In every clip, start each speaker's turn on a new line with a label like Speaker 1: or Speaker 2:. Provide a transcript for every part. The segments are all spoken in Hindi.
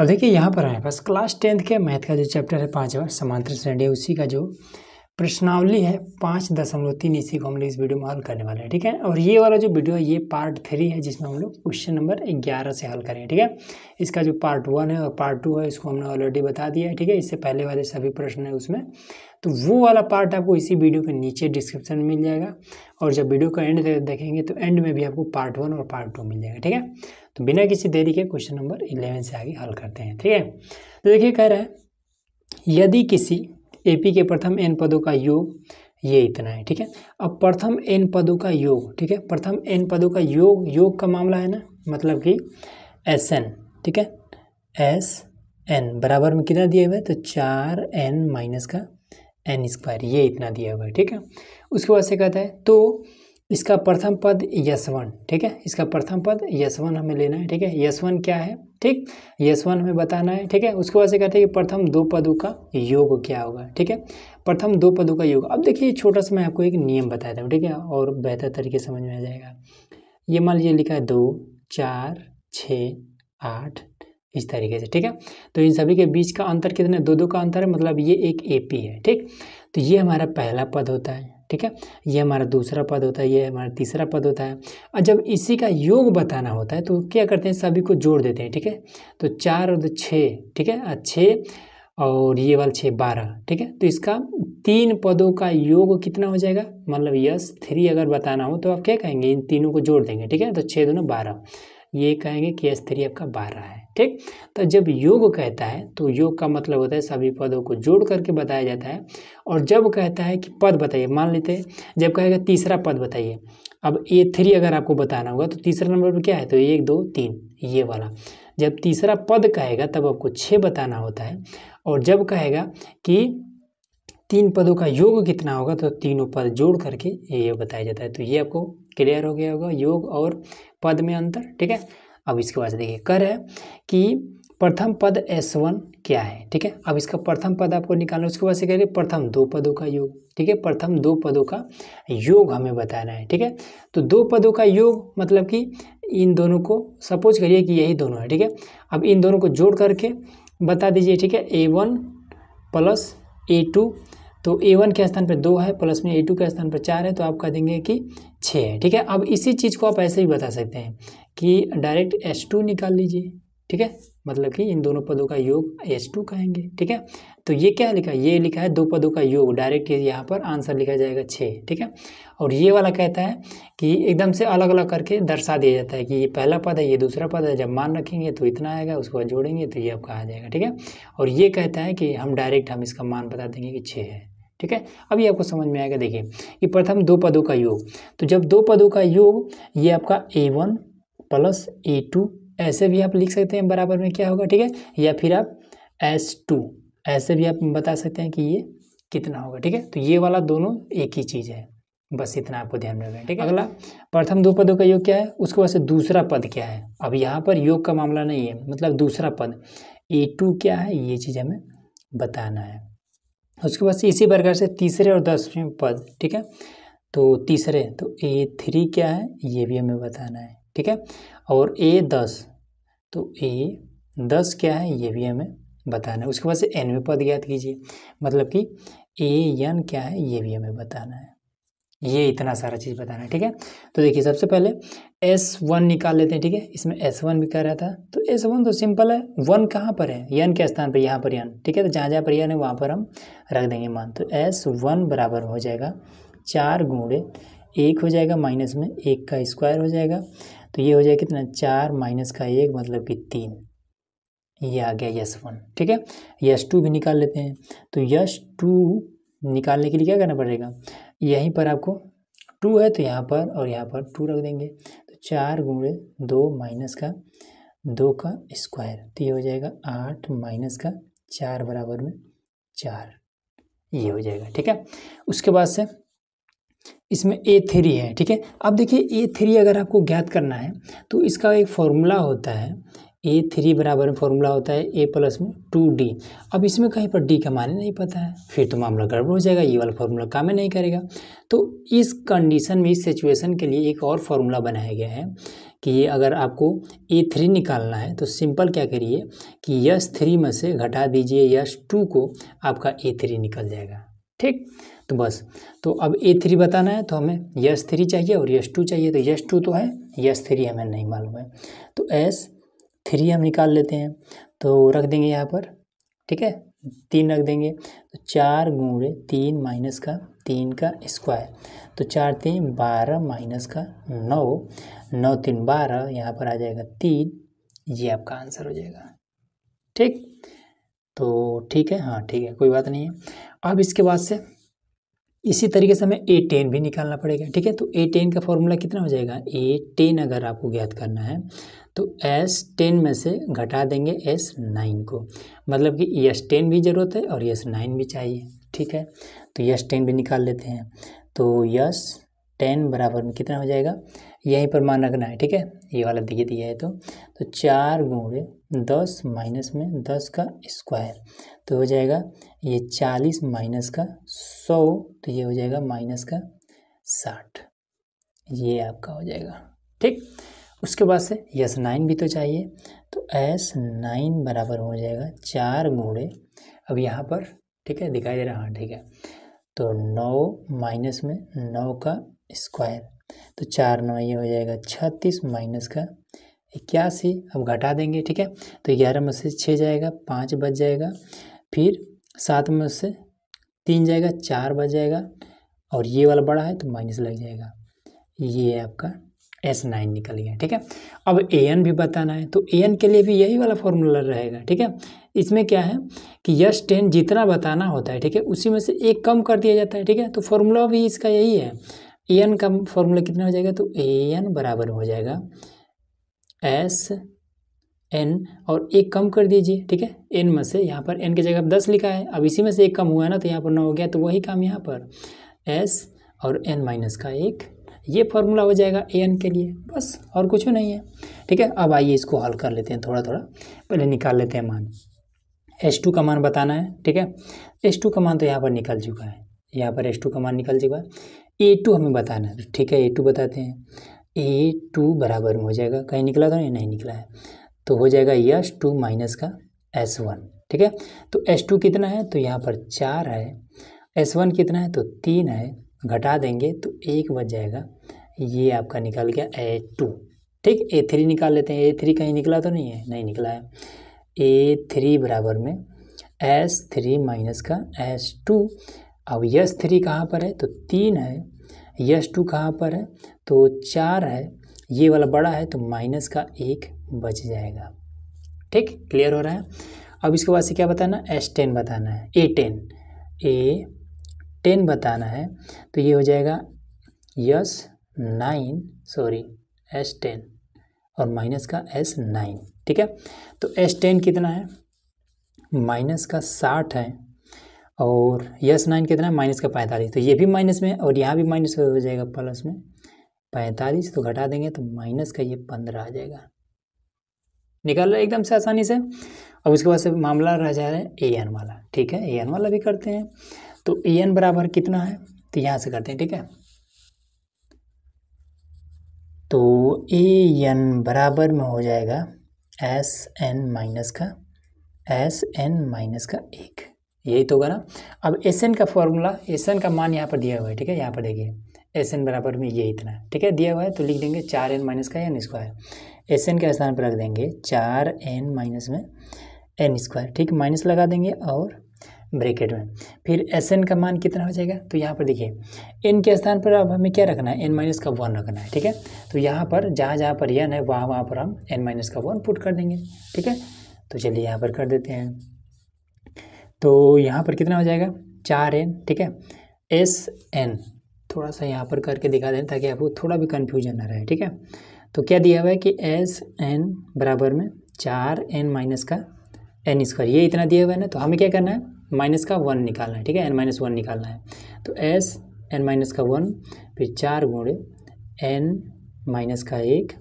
Speaker 1: अब देखिए यहाँ पर हमारे पास क्लास टेंथ के मैथ का जो चैप्टर है पाँचवा समांतर श्रेणी है उसी का जो प्रश्नावली है पाँच दशमलव तीन इसी को हम लोग इस वीडियो में हल करने वाले हैं ठीक है और ये वाला जो वीडियो है ये पार्ट थ्री है जिसमें हम लोग क्वेश्चन नंबर ग्यारह से हल करेंगे ठीक है इसका जो पार्ट वन है और पार्ट टू है इसको हमने ऑलरेडी बता दिया है ठीक है इससे पहले वाले सभी प्रश्न है उसमें तो वो वाला पार्ट आपको इसी वीडियो के नीचे डिस्क्रिप्शन में मिल जाएगा और जब वीडियो का एंड देखेंगे तो एंड में भी आपको पार्ट वन और पार्ट टू मिल जाएगा ठीक है तो बिना किसी देरी के क्वेश्चन नंबर इलेवन से आगे हल करते हैं ठीक है तो देखिए कह रहा है यदि किसी एपी के प्रथम एन पदों का योग ये इतना है ठीक है अब प्रथम एन पदों का योग ठीक है प्रथम एन पदों का योग योग का मामला है ना मतलब कि एस एन ठीक है एस एन बराबर में कितना दिया हुआ है तो चार एन माइनस का एन स्क्वायर ये इतना दिया हुआ है ठीक है उसके बाद से कहता है तो इसका प्रथम पद यशवन ठीक है इसका प्रथम पद यशवन हमें लेना है ठीक है यशवन क्या है ठीक यशवन हमें बताना है ठीक है उसके बाद से कहते हैं कि प्रथम दो पदों का योग क्या होगा ठीक है प्रथम दो पदों का योग अब देखिए छोटा सा मैं आपको एक नियम बताया था ठीक है और बेहतर तरीके समझ में आ जाएगा ये मान लीजिए लिखा है दो चार छ आठ इस तरीके से ठीक है तो इन सभी के बीच का अंतर कितना दो दो का अंतर है मतलब ये एक पी है ठीक तो ये हमारा पहला पद होता है ठीक है ये हमारा दूसरा पद होता है ये हमारा तीसरा पद होता है और जब इसी का योग बताना होता है तो क्या करते हैं सभी को जोड़ देते हैं ठीक है तो चार और छः ठीक है छः और ये वाला छः बारह ठीक है तो इसका तीन पदों का योग कितना हो जाएगा मतलब यस थ्री अगर बताना हो तो आप क्या कहेंगे इन तीनों को जोड़ देंगे ठीक है तो छः दोनों बारह ये कहेंगे कि स्त्री आपका बारह है ठीक तो जब योग कहता है तो योग का मतलब होता है सभी पदों को जोड़ करके बताया जाता है और जब कहता है कि पद बताइए मान लेते हैं जब कहेगा तीसरा पद बताइए अब ए थ्री अगर आपको बताना होगा तो तीसरा नंबर पर क्या है तो एक दो तीन ये वाला जब तीसरा पद कहेगा तब आपको छः बताना होता है और जब कहेगा कि तीन पदों का योग कितना होगा तो तीनों पद जोड़ करके ये बताया जाता है तो ये आपको क्लियर हो गया होगा योग और पद में अंतर ठीक है अब इसके बाद देखिए कर है कि प्रथम पद एस वन क्या है ठीक है अब इसका प्रथम पद आपको निकालना उसके बाद से कह रही प्रथम दो पदों का योग ठीक है प्रथम दो पदों का योग हमें बताना है ठीक है तो दो पदों का योग मतलब कि इन दोनों को सपोज करिए कि यही दोनों है ठीक है अब इन दोनों को जोड़ करके बता दीजिए ठीक है A one plus A two तो ए वन के स्थान पर दो है प्लस में ए टू के स्थान पर चार है तो आप कह देंगे कि छः है ठीक है अब इसी चीज़ को आप ऐसे ही बता सकते हैं कि डायरेक्ट एच टू निकाल लीजिए ठीक है मतलब कि इन दोनों पदों का योग एच टू कहेंगे ठीक है तो ये क्या लिखा है ये लिखा है दो पदों का योग डायरेक्ट यहाँ पर आंसर लिखा जाएगा छः ठीक है और ये वाला कहता है कि एकदम से अलग अलग करके दर्शा दिया जाता है कि ये पहला पद है ये दूसरा पद है जब मान रखेंगे तो इतना आएगा उसको जोड़ेंगे तो ये आपका आ जाएगा ठीक है और ये कहता है कि हम डायरेक्ट हम इसका मान बता देंगे कि छः है ठीक है अभी आपको समझ में आएगा देखिए ये प्रथम दो पदों का योग तो जब दो पदों का योग ये आपका A one plus A two ऐसे भी आप लिख सकते हैं बराबर में क्या होगा ठीक है या फिर आप एस टू ऐसे भी आप बता सकते हैं कि ये कितना होगा ठीक है तो ये वाला दोनों एक ही चीज़ है बस इतना आपको ध्यान में है ठीक है अगला प्रथम दो पदों का योग क्या है उसके बाद से दूसरा पद क्या है अब यहाँ पर योग का मामला नहीं है मतलब दूसरा पद ए टू क्या है ये चीज़ हमें बताना है उसके बाद इसी प्रकार से तीसरे और दसवें पद ठीक है तो तीसरे तो ए थ्री क्या है ये भी हमें बताना है ठीक है और ए दस तो ए दस क्या है ये भी हमें बताना है उसके बाद से एनवे पद ज्ञात कीजिए मतलब कि ए एन क्या है ये भी हमें बताना है ये इतना सारा चीज़ बताना है ठीक है तो देखिए सबसे पहले एस वन निकाल लेते हैं ठीक है इसमें एस वन भी कह रहा था तो एस वन तो सिंपल है वन कहाँ पर है यन के स्थान पर यहाँ पर यन ठीक है तो जहाँ जहाँ पर यन है वहाँ पर हम रख देंगे मान तो एस वन बराबर हो जाएगा चार गुणे एक हो जाएगा माइनस में एक का स्क्वायर हो जाएगा तो ये हो जाएगा कितना चार माइनस का एक मतलब कि तीन ये आ गया यस वन ठीक है यस टू भी निकाल लेते हैं तो यस टू निकालने के लिए क्या करना पड़ेगा यहीं पर आपको टू है तो यहाँ पर और यहाँ पर टू रख देंगे तो चार गुणे दो माइनस का दो का स्क्वायर तो ये हो जाएगा आठ माइनस का चार बराबर में चार ये हो जाएगा ठीक है उसके बाद से इसमें ए थ्री है ठीक है अब देखिए ए थ्री अगर आपको ज्ञात करना है तो इसका एक फॉर्मूला होता है ए थ्री बराबर में फॉर्मूला होता है ए प्लस में टू डी अब इसमें कहीं पर डी का मान नहीं पता है फिर तो मामला गड़बड़ हो जाएगा ये वाला फार्मूला काम नहीं करेगा तो इस कंडीशन में इस सिचुएशन के लिए एक और फार्मूला बनाया गया है कि ये अगर आपको ए थ्री निकालना है तो सिंपल क्या करिए कि यश थ्री में से घटा दीजिए यश टू को आपका ए थ्री निकल जाएगा ठीक तो बस तो अब ए थ्री बताना है तो हमें यश थ्री चाहिए और यश टू चाहिए तो यश टू तो है यश थ्री हमें नहीं मालूम है तो एस थ्री हम निकाल लेते हैं तो रख देंगे यहाँ पर ठीक है तीन रख देंगे तो चार गूढ़े तीन माइनस का तीन का स्क्वायर तो चार तीन बारह माइनस का नौ नौ तीन बारह यहाँ पर आ जाएगा तीन ये आपका आंसर हो जाएगा ठीक तो ठीक है हाँ ठीक है कोई बात नहीं है अब इसके बाद से इसी तरीके से हमें ए टेन भी निकालना पड़ेगा ठीक है तो ए टेन का फॉर्मूला कितना हो जाएगा ए टेन अगर आपको ज्ञात करना है तो एस टेन में से घटा देंगे एस नाइन को मतलब कि एस टेन भी ज़रूरत है और एस नाइन भी चाहिए ठीक है तो यस टेन भी निकाल लेते हैं तो यस टेन बराबर में कितना हो जाएगा यहीं पर मान रखना है ठीक है ये वाला दिए दिया है तो तो चार गुणे दस माइनस में दस का स्क्वायर तो हो जाएगा ये चालीस माइनस का सौ तो ये हो जाएगा माइनस का साठ ये आपका हो जाएगा ठीक उसके बाद से यस नाइन भी तो चाहिए तो एस नाइन बराबर हो जाएगा चार गुड़े अब यहाँ पर ठीक है दिखाई दे रहा हाँ ठीक है तो नौ माइनस में नौ का स्क्वायर तो चार नौ ये हो जाएगा छत्तीस माइनस का इक्यासी अब घटा देंगे ठीक है तो ग्यारह में से छः जाएगा पाँच बच जाएगा फिर सात में से तीन जाएगा चार बच जाएगा और ये वाला बड़ा है तो माइनस लग जाएगा ये है आपका एस नाइन निकल गया ठीक है अब ए एन भी बताना है तो ए एन के लिए भी यही वाला फॉर्मूला रहेगा ठीक है इसमें क्या है कि यश टेन जितना बताना होता है ठीक है उसी में से एक कम कर दिया जाता है ठीक है तो फॉर्मूला भी इसका यही है ए एन का फॉर्मूला कितना हो जाएगा तो ए एन बराबर हो जाएगा एस एन और एक कम कर दीजिए ठीक है एन में से यहाँ पर एन की जगह दस लिखा है अब इसी में से एक कम हुआ है ना तो यहाँ पर नौ हो गया तो वही काम यहाँ पर एस और एन माइनस का एक ये फॉर्मूला हो जाएगा ए एन के लिए बस और कुछ नहीं है ठीक है अब आइए इसको हल कर लेते हैं थोड़ा थोड़ा पहले निकाल लेते हैं मान एस टू का मान बताना है ठीक है एस टू का मान तो यहाँ पर निकल चुका है यहाँ पर एस टू का मान निकल चुका है ए टू हमें बताना है ठीक है ए टू बताते हैं ए टू बराबर में हो जाएगा कहीं निकला था तो नहीं नहीं निकला है तो हो जाएगा यस टू माइनस का एस वन ठीक है तो एस टू कितना है तो यहाँ पर चार है एस वन कितना है तो तीन है घटा देंगे तो एक बच जाएगा ये आपका निकल गया ए टू ठीक ए थ्री निकाल लेते हैं ए थ्री कहीं निकला तो नहीं है नहीं निकला है ए थ्री बराबर में एस थ्री माइनस का एस टू अब यस थ्री कहाँ पर है तो तीन है यस टू कहाँ पर है तो चार है ये वाला बड़ा है तो माइनस का एक बच जाएगा ठीक क्लियर हो रहा है अब इसके बाद से क्या बताना एस टेन बताना है ए टेन ए टेन बताना है तो ये हो जाएगा S nine sorry S ten और माइनस का एस नाइन ठीक है तो एस टेन कितना है माइनस का साठ है और यस नाइन कितना है माइनस का पैंतालीस तो ये भी माइनस में और यहाँ भी माइनस हो जाएगा प्लस में पैंतालीस तो घटा देंगे तो माइनस का ये पंद्रह आ जाएगा निकाल रहा एकदम से आसानी से अब उसके बाद से मामला रह जा रहा है ए एन वाला ठीक है ए एन वाला भी करते हैं तो ए एन बराबर कितना है तो यहाँ से करते हैं ठीक है तो ए एन बराबर में हो जाएगा एस एन माइनस का एस एन माइनस का एक यही तो होगा ना अब एस एन का फॉर्मूला एस एन का मान यहाँ पर दिया हुआ है ठीक है यहाँ पर देखिए एस एन बराबर में ये इतना है ठीक है दिया हुआ है तो लिख देंगे चार एन माइनस का एन स्क्वायर एस एन के स्थान पर रख देंगे चार एन माइनस में एन स्क्वायर ठीक माइनस लगा देंगे और ब्रेकेट में फिर एस एन का मान कितना हो जाएगा तो यहाँ पर देखिए एन के स्थान पर अब हमें क्या रखना है एन माइनस का वन रखना है ठीक है तो यहाँ पर जहाँ जहाँ पर एन है वहाँ वहाँ पर हम एन माइनस का वन पुट कर देंगे ठीक है तो चलिए यहाँ पर कर देते हैं तो यहाँ पर कितना हो जाएगा चार एन ठीक है एस एन थोड़ा सा यहाँ पर करके दिखा दें ताकि आपको थोड़ा भी कन्फ्यूजन ना रहे ठीक है तो क्या दिया हुआ है कि एस एन बराबर में चार एन माइनस का एन स्क्वायर ये इतना दिया हुआ है ना तो हमें क्या करना है माइनस का वन निकालना है ठीक है एन माइनस वन निकालना है तो एस एन माइनस का वन फिर चार गुणे एन माइनस का एक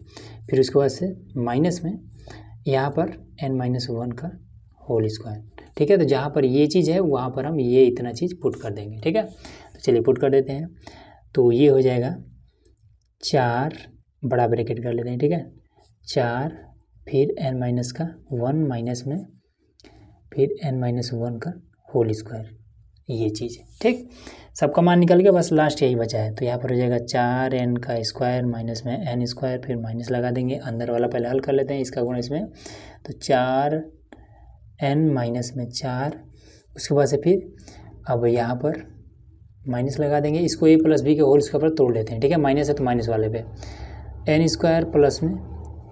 Speaker 1: फिर उसके बाद से माइनस में यहाँ पर एन माइनस वन का होल स्क्वायर ठीक है तो जहाँ पर ये चीज़ है वहाँ पर हम ये इतना चीज़ पुट कर देंगे ठीक है तो चलिए पुट कर देते हैं तो ये हो जाएगा चार बड़ा ब्रैकेट कर लेते हैं ठीक है चार फिर एन माइनस का वन माइनस में फिर एन माइनस वन का होल स्क्वायर ये चीज़ है ठीक सबका मान निकल गया बस लास्ट यही बचा है तो यहाँ पर हो जाएगा चार एन का स्क्वायर माइनस में एन स्क्वायर फिर माइनस लगा देंगे अंदर वाला पहले हल कर लेते हैं इसका गुण इसमें तो चार एन माइनस में चार उसके बाद से फिर अब यहाँ पर माइनस लगा देंगे इसको ए प्लस बी के होल स्क्वायर पर तोड़ लेते हैं ठीक है माइनस है तो माइनस वाले पे एन स्क्वायर प्लस में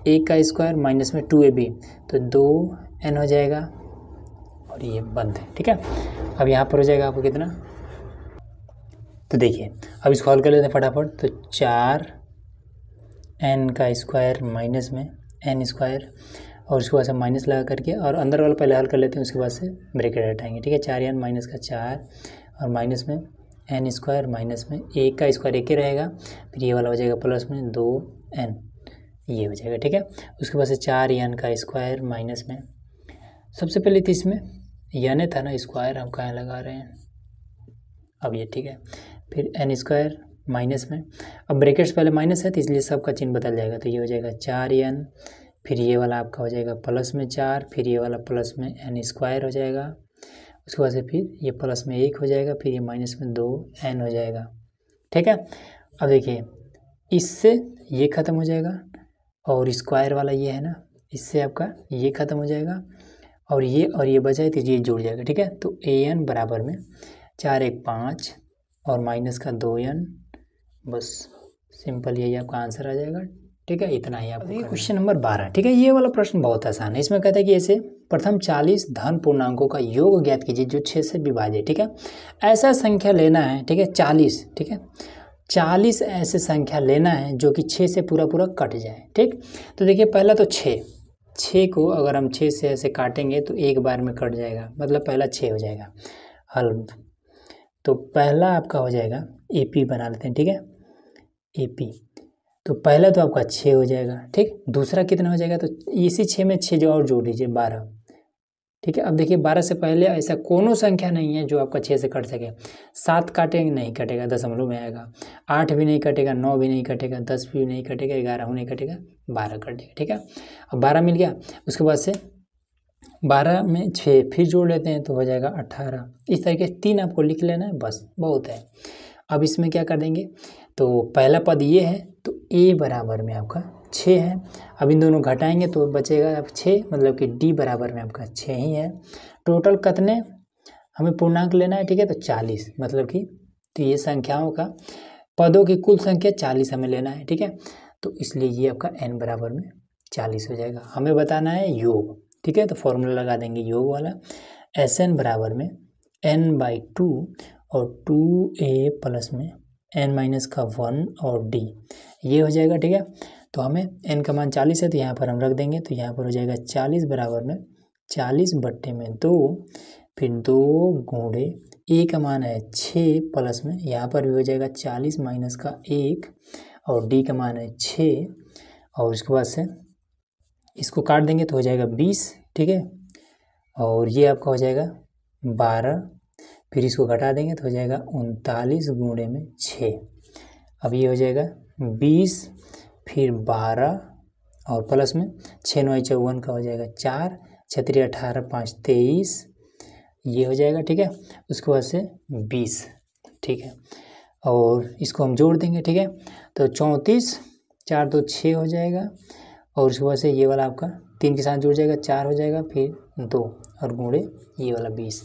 Speaker 1: ए का स्क्वायर माइनस में टू ए बी तो दो एन हो जाएगा और ये बंद है ठीक है अब यहाँ पर हो जाएगा आपको कितना तो देखिए अब इसको हल कर लेते हैं फटाफट तो चार एन का स्क्वायर माइनस में एन स्क्वायर और उसके बाद से माइनस लगा करके और अंदर वाला पहले हल कर लेते हैं उसके बाद से ब्रेकेट हटाएंगे ठीक है चार एन माइनस का चार और माइनस में एन स्क्वायर माइनस में एक का स्क्वायर एक ही रहेगा फिर ये वाला हो जाएगा प्लस में दो एन ये हो जाएगा ठीक है उसके बाद से चार एन का स्क्वायर माइनस में सबसे पहले तो इसमें यानी था ना स्क्वायर हम कहाँ लगा रहे हैं अब ये ठीक है फिर एन स्क्वायर माइनस में अब ब्रैकेट्स पहले माइनस है तो इसलिए सबका चिन्ह बदल जाएगा तो ये हो जाएगा चार एन फिर ये वाला आपका हो जाएगा प्लस में चार फिर ये वाला प्लस में एन स्क्वायर हो जाएगा उसके बाद से फिर ये प्लस में एक हो जाएगा फिर ये माइनस में दो एन हो जाएगा ठीक है अब देखिए इससे ये ख़त्म हो जाएगा और स्क्वायर वाला ये है ना इससे आपका ये ख़त्म हो जाएगा और ये और ये बचाए तो ये जुड़ जाएगा ठीक है तो ए एन बराबर में चार एक पाँच और माइनस का दो एन बस सिंपल यही आपका आंसर आ जाएगा ठीक है इतना ही आपको क्वेश्चन नंबर बारह ठीक है ये वाला प्रश्न बहुत आसान है इसमें कहता है कि ऐसे प्रथम चालीस धन पूर्णांकों का योग ज्ञात कीजिए जो छः से विभाजित ठीक है ऐसा संख्या लेना है ठीक है चालीस ठीक है चालीस ऐसे संख्या लेना है जो कि छः से पूरा पूरा कट जाए ठीक तो देखिए पहला तो छः छः को अगर हम छः से ऐसे काटेंगे तो एक बार में कट जाएगा मतलब पहला छः हो जाएगा हल तो पहला आपका हो जाएगा ए पी बना लेते हैं ठीक है ए पी तो पहला तो आपका छः हो जाएगा ठीक दूसरा कितना हो जाएगा तो इसी छः में छः जो और जोड़ लीजिए बारह ठीक है अब देखिए बारह से पहले ऐसा कोनो संख्या नहीं है जो आपका छः से कट सके सात काटेंगे नहीं कटेगा दशमलव में आएगा आठ भी नहीं कटेगा नौ भी नहीं कटेगा दस भी नहीं कटेगा ग्यारह नहीं कटेगा बारह कटेगा ठीक है अब बारह मिल गया उसके बाद से बारह में छः फिर जोड़ लेते हैं तो हो जाएगा अट्ठारह इस तरीके से तीन आपको लिख लेना है बस बहुत है अब इसमें क्या कर देंगे तो पहला पद ये है तो ए बराबर में आपका छः है अब इन दोनों घटाएंगे तो बचेगा अब छः मतलब कि डी बराबर में आपका छः ही है टोटल कितने हमें पूर्णांक लेना है ठीक है तो चालीस मतलब कि तो ये संख्याओं का पदों की कुल संख्या चालीस हमें लेना है ठीक है तो इसलिए ये आपका एन बराबर में चालीस हो जाएगा हमें बताना है योग ठीक है तो फॉर्मूला लगा देंगे योग वाला एस एन बराबर में एन बाई टू और टू ए प्लस में एन माइनस का वन और डी ये हो जाएगा ठीक है तो हमें एन का मान चालीस है तो यहाँ पर हम रख देंगे तो यहाँ पर हो जाएगा चालीस बराबर में चालीस बट्टे में दो फिर दो गूढ़े ए का मान है छः प्लस में यहाँ पर भी हो जाएगा चालीस माइनस का एक और डी का मान है छः और उसके बाद से इसको काट देंगे तो हो जाएगा बीस ठीक है और ये आपका हो जाएगा बारह फिर इसको घटा देंगे तो हो जाएगा उनतालीस गुणे में छः अब ये हो जाएगा बीस फिर बारह और प्लस में छः नौ चौवन का हो जाएगा चार छतरी अठारह पाँच तेईस ये हो जाएगा ठीक है उसके बाद से बीस ठीक है और इसको हम जोड़ देंगे ठीक है तो चौंतीस चार दो छः हो जाएगा और उसके बाद से ये वाला आपका तीन के साथ जुड़ जाएगा चार हो जाएगा फिर दो और गुणे ये वाला बीस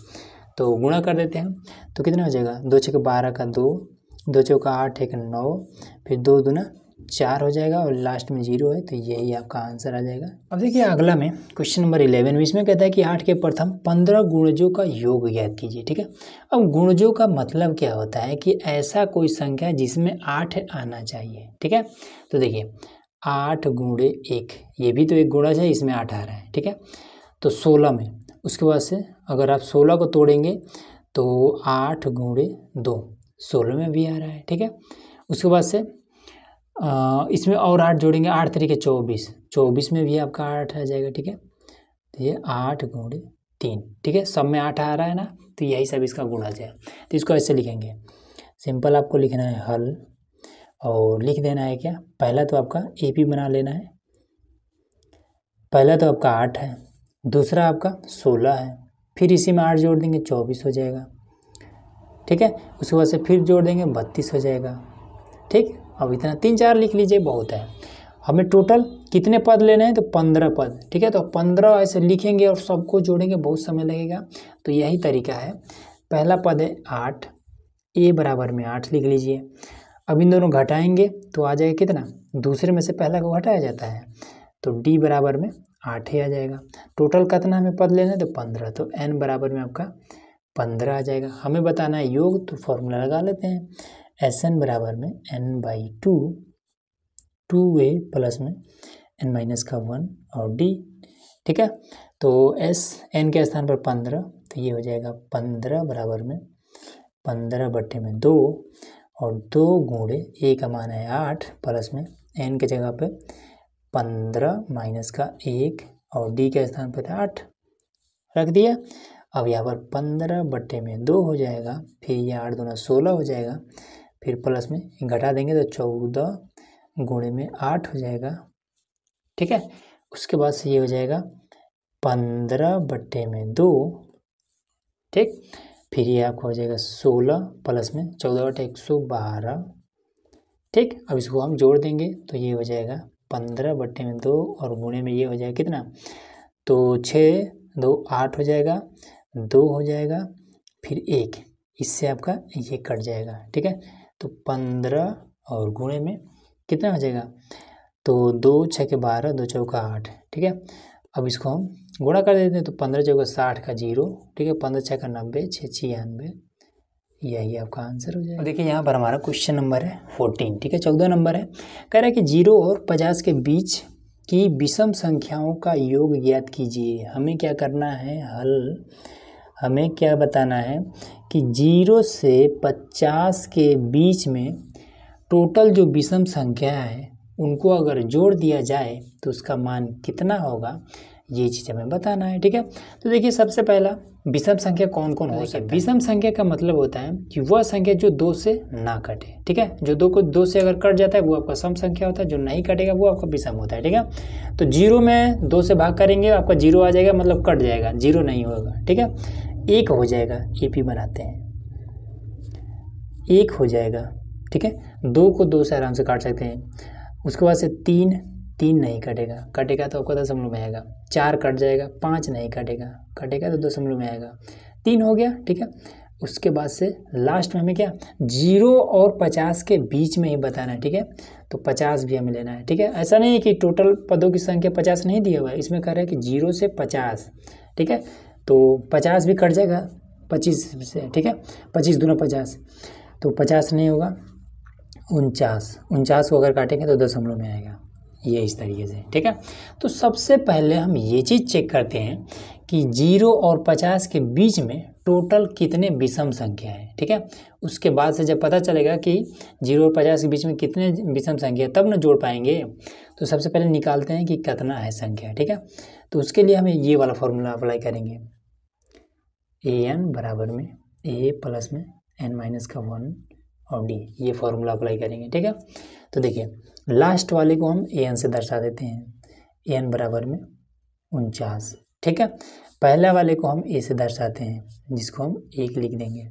Speaker 1: तो गुणा कर देते हैं तो कितना हो जाएगा दो छः का बारह का दो दो चौका आठ एक नौ फिर दो दूना चार हो जाएगा और लास्ट में जीरो है तो यही आपका आंसर आ जाएगा अब देखिए अगला में क्वेश्चन नंबर इलेवन में इसमें कहता है कि आठ के प्रथम पंद्रह गुणजों का योग ज्ञात कीजिए ठीक है अब गुणजों का मतलब क्या होता है कि ऐसा कोई संख्या जिसमें आठ आना चाहिए ठीक है तो देखिए आठ गुणे एक ये भी तो एक गुणज है इसमें आठ आ रहा है ठीक है तो सोलह में उसके बाद से अगर आप सोलह को तोड़ेंगे तो आठ गुणे दो सोलह में भी आ रहा है ठीक है उसके बाद से इसमें और आठ जोड़ेंगे आठ तरीके चौबीस चौबीस में भी आपका आठ आ जाएगा ठीक है तो ये आठ गुण तीन ठीक है सब में आठ आ रहा है ना तो यही सब इसका गुण आ जाएगा तो इसको ऐसे लिखेंगे सिंपल आपको लिखना है हल और लिख देना है क्या पहला तो आपका ए पी बना लेना है पहला तो आपका आठ है दूसरा आपका सोलह है फिर इसी में आठ जोड़ देंगे चौबीस हो जाएगा ठीक है उसके बाद से फिर जोड़ देंगे बत्तीस हो जाएगा ठीक अब इतना तीन चार लिख लीजिए बहुत है हमें टोटल कितने पद लेने हैं तो पंद्रह पद ठीक है तो पंद्रह ऐसे लिखेंगे और सबको जोड़ेंगे बहुत समय लगेगा तो यही तरीका है पहला पद है आठ ए बराबर में आठ लिख लीजिए अब इन दोनों घटाएंगे तो आ जाएगा कितना दूसरे में से पहला को घटाया जाता है तो डी बराबर में आठ ही आ जाएगा टोटल कितना हमें पद लेना है तो पंद्रह तो एन बराबर में आपका पंद्रह आ जाएगा हमें बताना है योग तो फॉर्मूला लगा लेते हैं एस एन बराबर में N by two two A plus में एन माइनस का वन और डी ठीक है तो एस एन के स्थान पर पंद्रह तो ये हो जाएगा पंद्रह बराबर में पंद्रह बट्टे में दो और दो गुणे ए का मान है आठ प्लस में एन के जगह पे पंद्रह माइनस का एक और डी के स्थान पर तो आठ रख दिया अब यहाँ पर पंद्रह बट्टे में दो हो जाएगा फिर ये आठ दोनों सोलह हो जाएगा फिर प्लस में घटा देंगे तो चौदह गुणे में आठ हो जाएगा ठीक है उसके बाद से ये हो जाएगा पंद्रह बट्टे में दो ठीक फिर ये आपका हो जाएगा सोलह प्लस में चौदह बटे एक सौ बारह ठीक अब इसको हम जोड़ देंगे तो ये हो जाएगा पंद्रह बट्टे में दो और गुणे में ये हो जाएगा कितना तो छः दो आठ हो जाएगा दो हो जाएगा फिर एक इससे आपका ये कट जाएगा ठीक है तो पंद्रह और गुणे में कितना हो जाएगा तो दो छः के बारह दो चौका आठ ठीक है अब इसको हम गुणा कर देते हैं तो पंद्रह चौका साठ का जीरो ठीक है पंद्रह छः का नब्बे छः छियानबे यही आपका आंसर हो जाएगा देखिए यहाँ पर हमारा क्वेश्चन नंबर है फोर्टीन ठीक है चौदह नंबर है कह रहा है कि जीरो और पचास के बीच की विषम संख्याओं का योग ज्ञात कीजिए हमें क्या करना है हल हमें क्या बताना है कि जीरो से पचास के बीच में टोटल जो विषम संख्या है उनको अगर जोड़ दिया जाए तो उसका मान कितना होगा ये चीज़ हमें बताना है ठीक है तो देखिए सबसे पहला विषम संख्या कौन कौन हो सकता है विषम संख्या का मतलब होता है कि वह संख्या जो दो से ना कटे ठीक है जो दो को दो से अगर कट जाता है वो आपका सम संख्या होता है जो नहीं कटेगा वो आपका विषम होता है ठीक है तो जीरो में दो से भाग करेंगे आपका जीरो आ जाएगा मतलब कट जाएगा जीरो नहीं होगा ठीक है एक हो जाएगा ए पी बनाते हैं एक हो जाएगा ठीक है दो को दो से आराम से काट सकते हैं उसके बाद से तीन तीन नहीं कटेगा कटेगा तो आपका दशमलव में आएगा चार कट जाएगा पाँच नहीं कटेगा कटेगा तो दशमलव में आएगा तीन हो गया ठीक है उसके बाद से लास्ट में हमें क्या जीरो और पचास के बीच में ही बताना है ठीक है तो पचास भी हमें लेना है ठीक है ऐसा नहीं है कि टोटल पदों की संख्या पचास नहीं दिया हुआ है इसमें कह रहे हैं कि जीरो से पचास ठीक है तो पचास भी कट जाएगा पच्चीस से ठीक है पच्चीस दोनों पचास तो पचास नहीं होगा उनचास उनचास को अगर काटेंगे तो दस हमलों में आएगा ये इस तरीके से ठीक है तो सबसे पहले हम ये चीज़ चेक करते हैं कि जीरो और पचास के बीच में टोटल कितने विषम संख्या है ठीक है उसके बाद से जब पता चलेगा कि जीरो और पचास के बीच में कितने विषम संख्या है तब ना जोड़ पाएंगे तो सबसे पहले निकालते हैं कि कितना है संख्या ठीक है तो उसके लिए हमें ये वाला फॉर्मूला अप्लाई करेंगे ए एन बराबर में ए प्लस में एन माइनस का वन और डी ये फॉर्मूला अप्लाई करेंगे ठीक है तो देखिए लास्ट वाले को हम ए एन से दर्शा देते हैं ए एन बराबर में उनचास ठीक है पहले वाले को हम ए से दर्शाते हैं जिसको हम एक लिख देंगे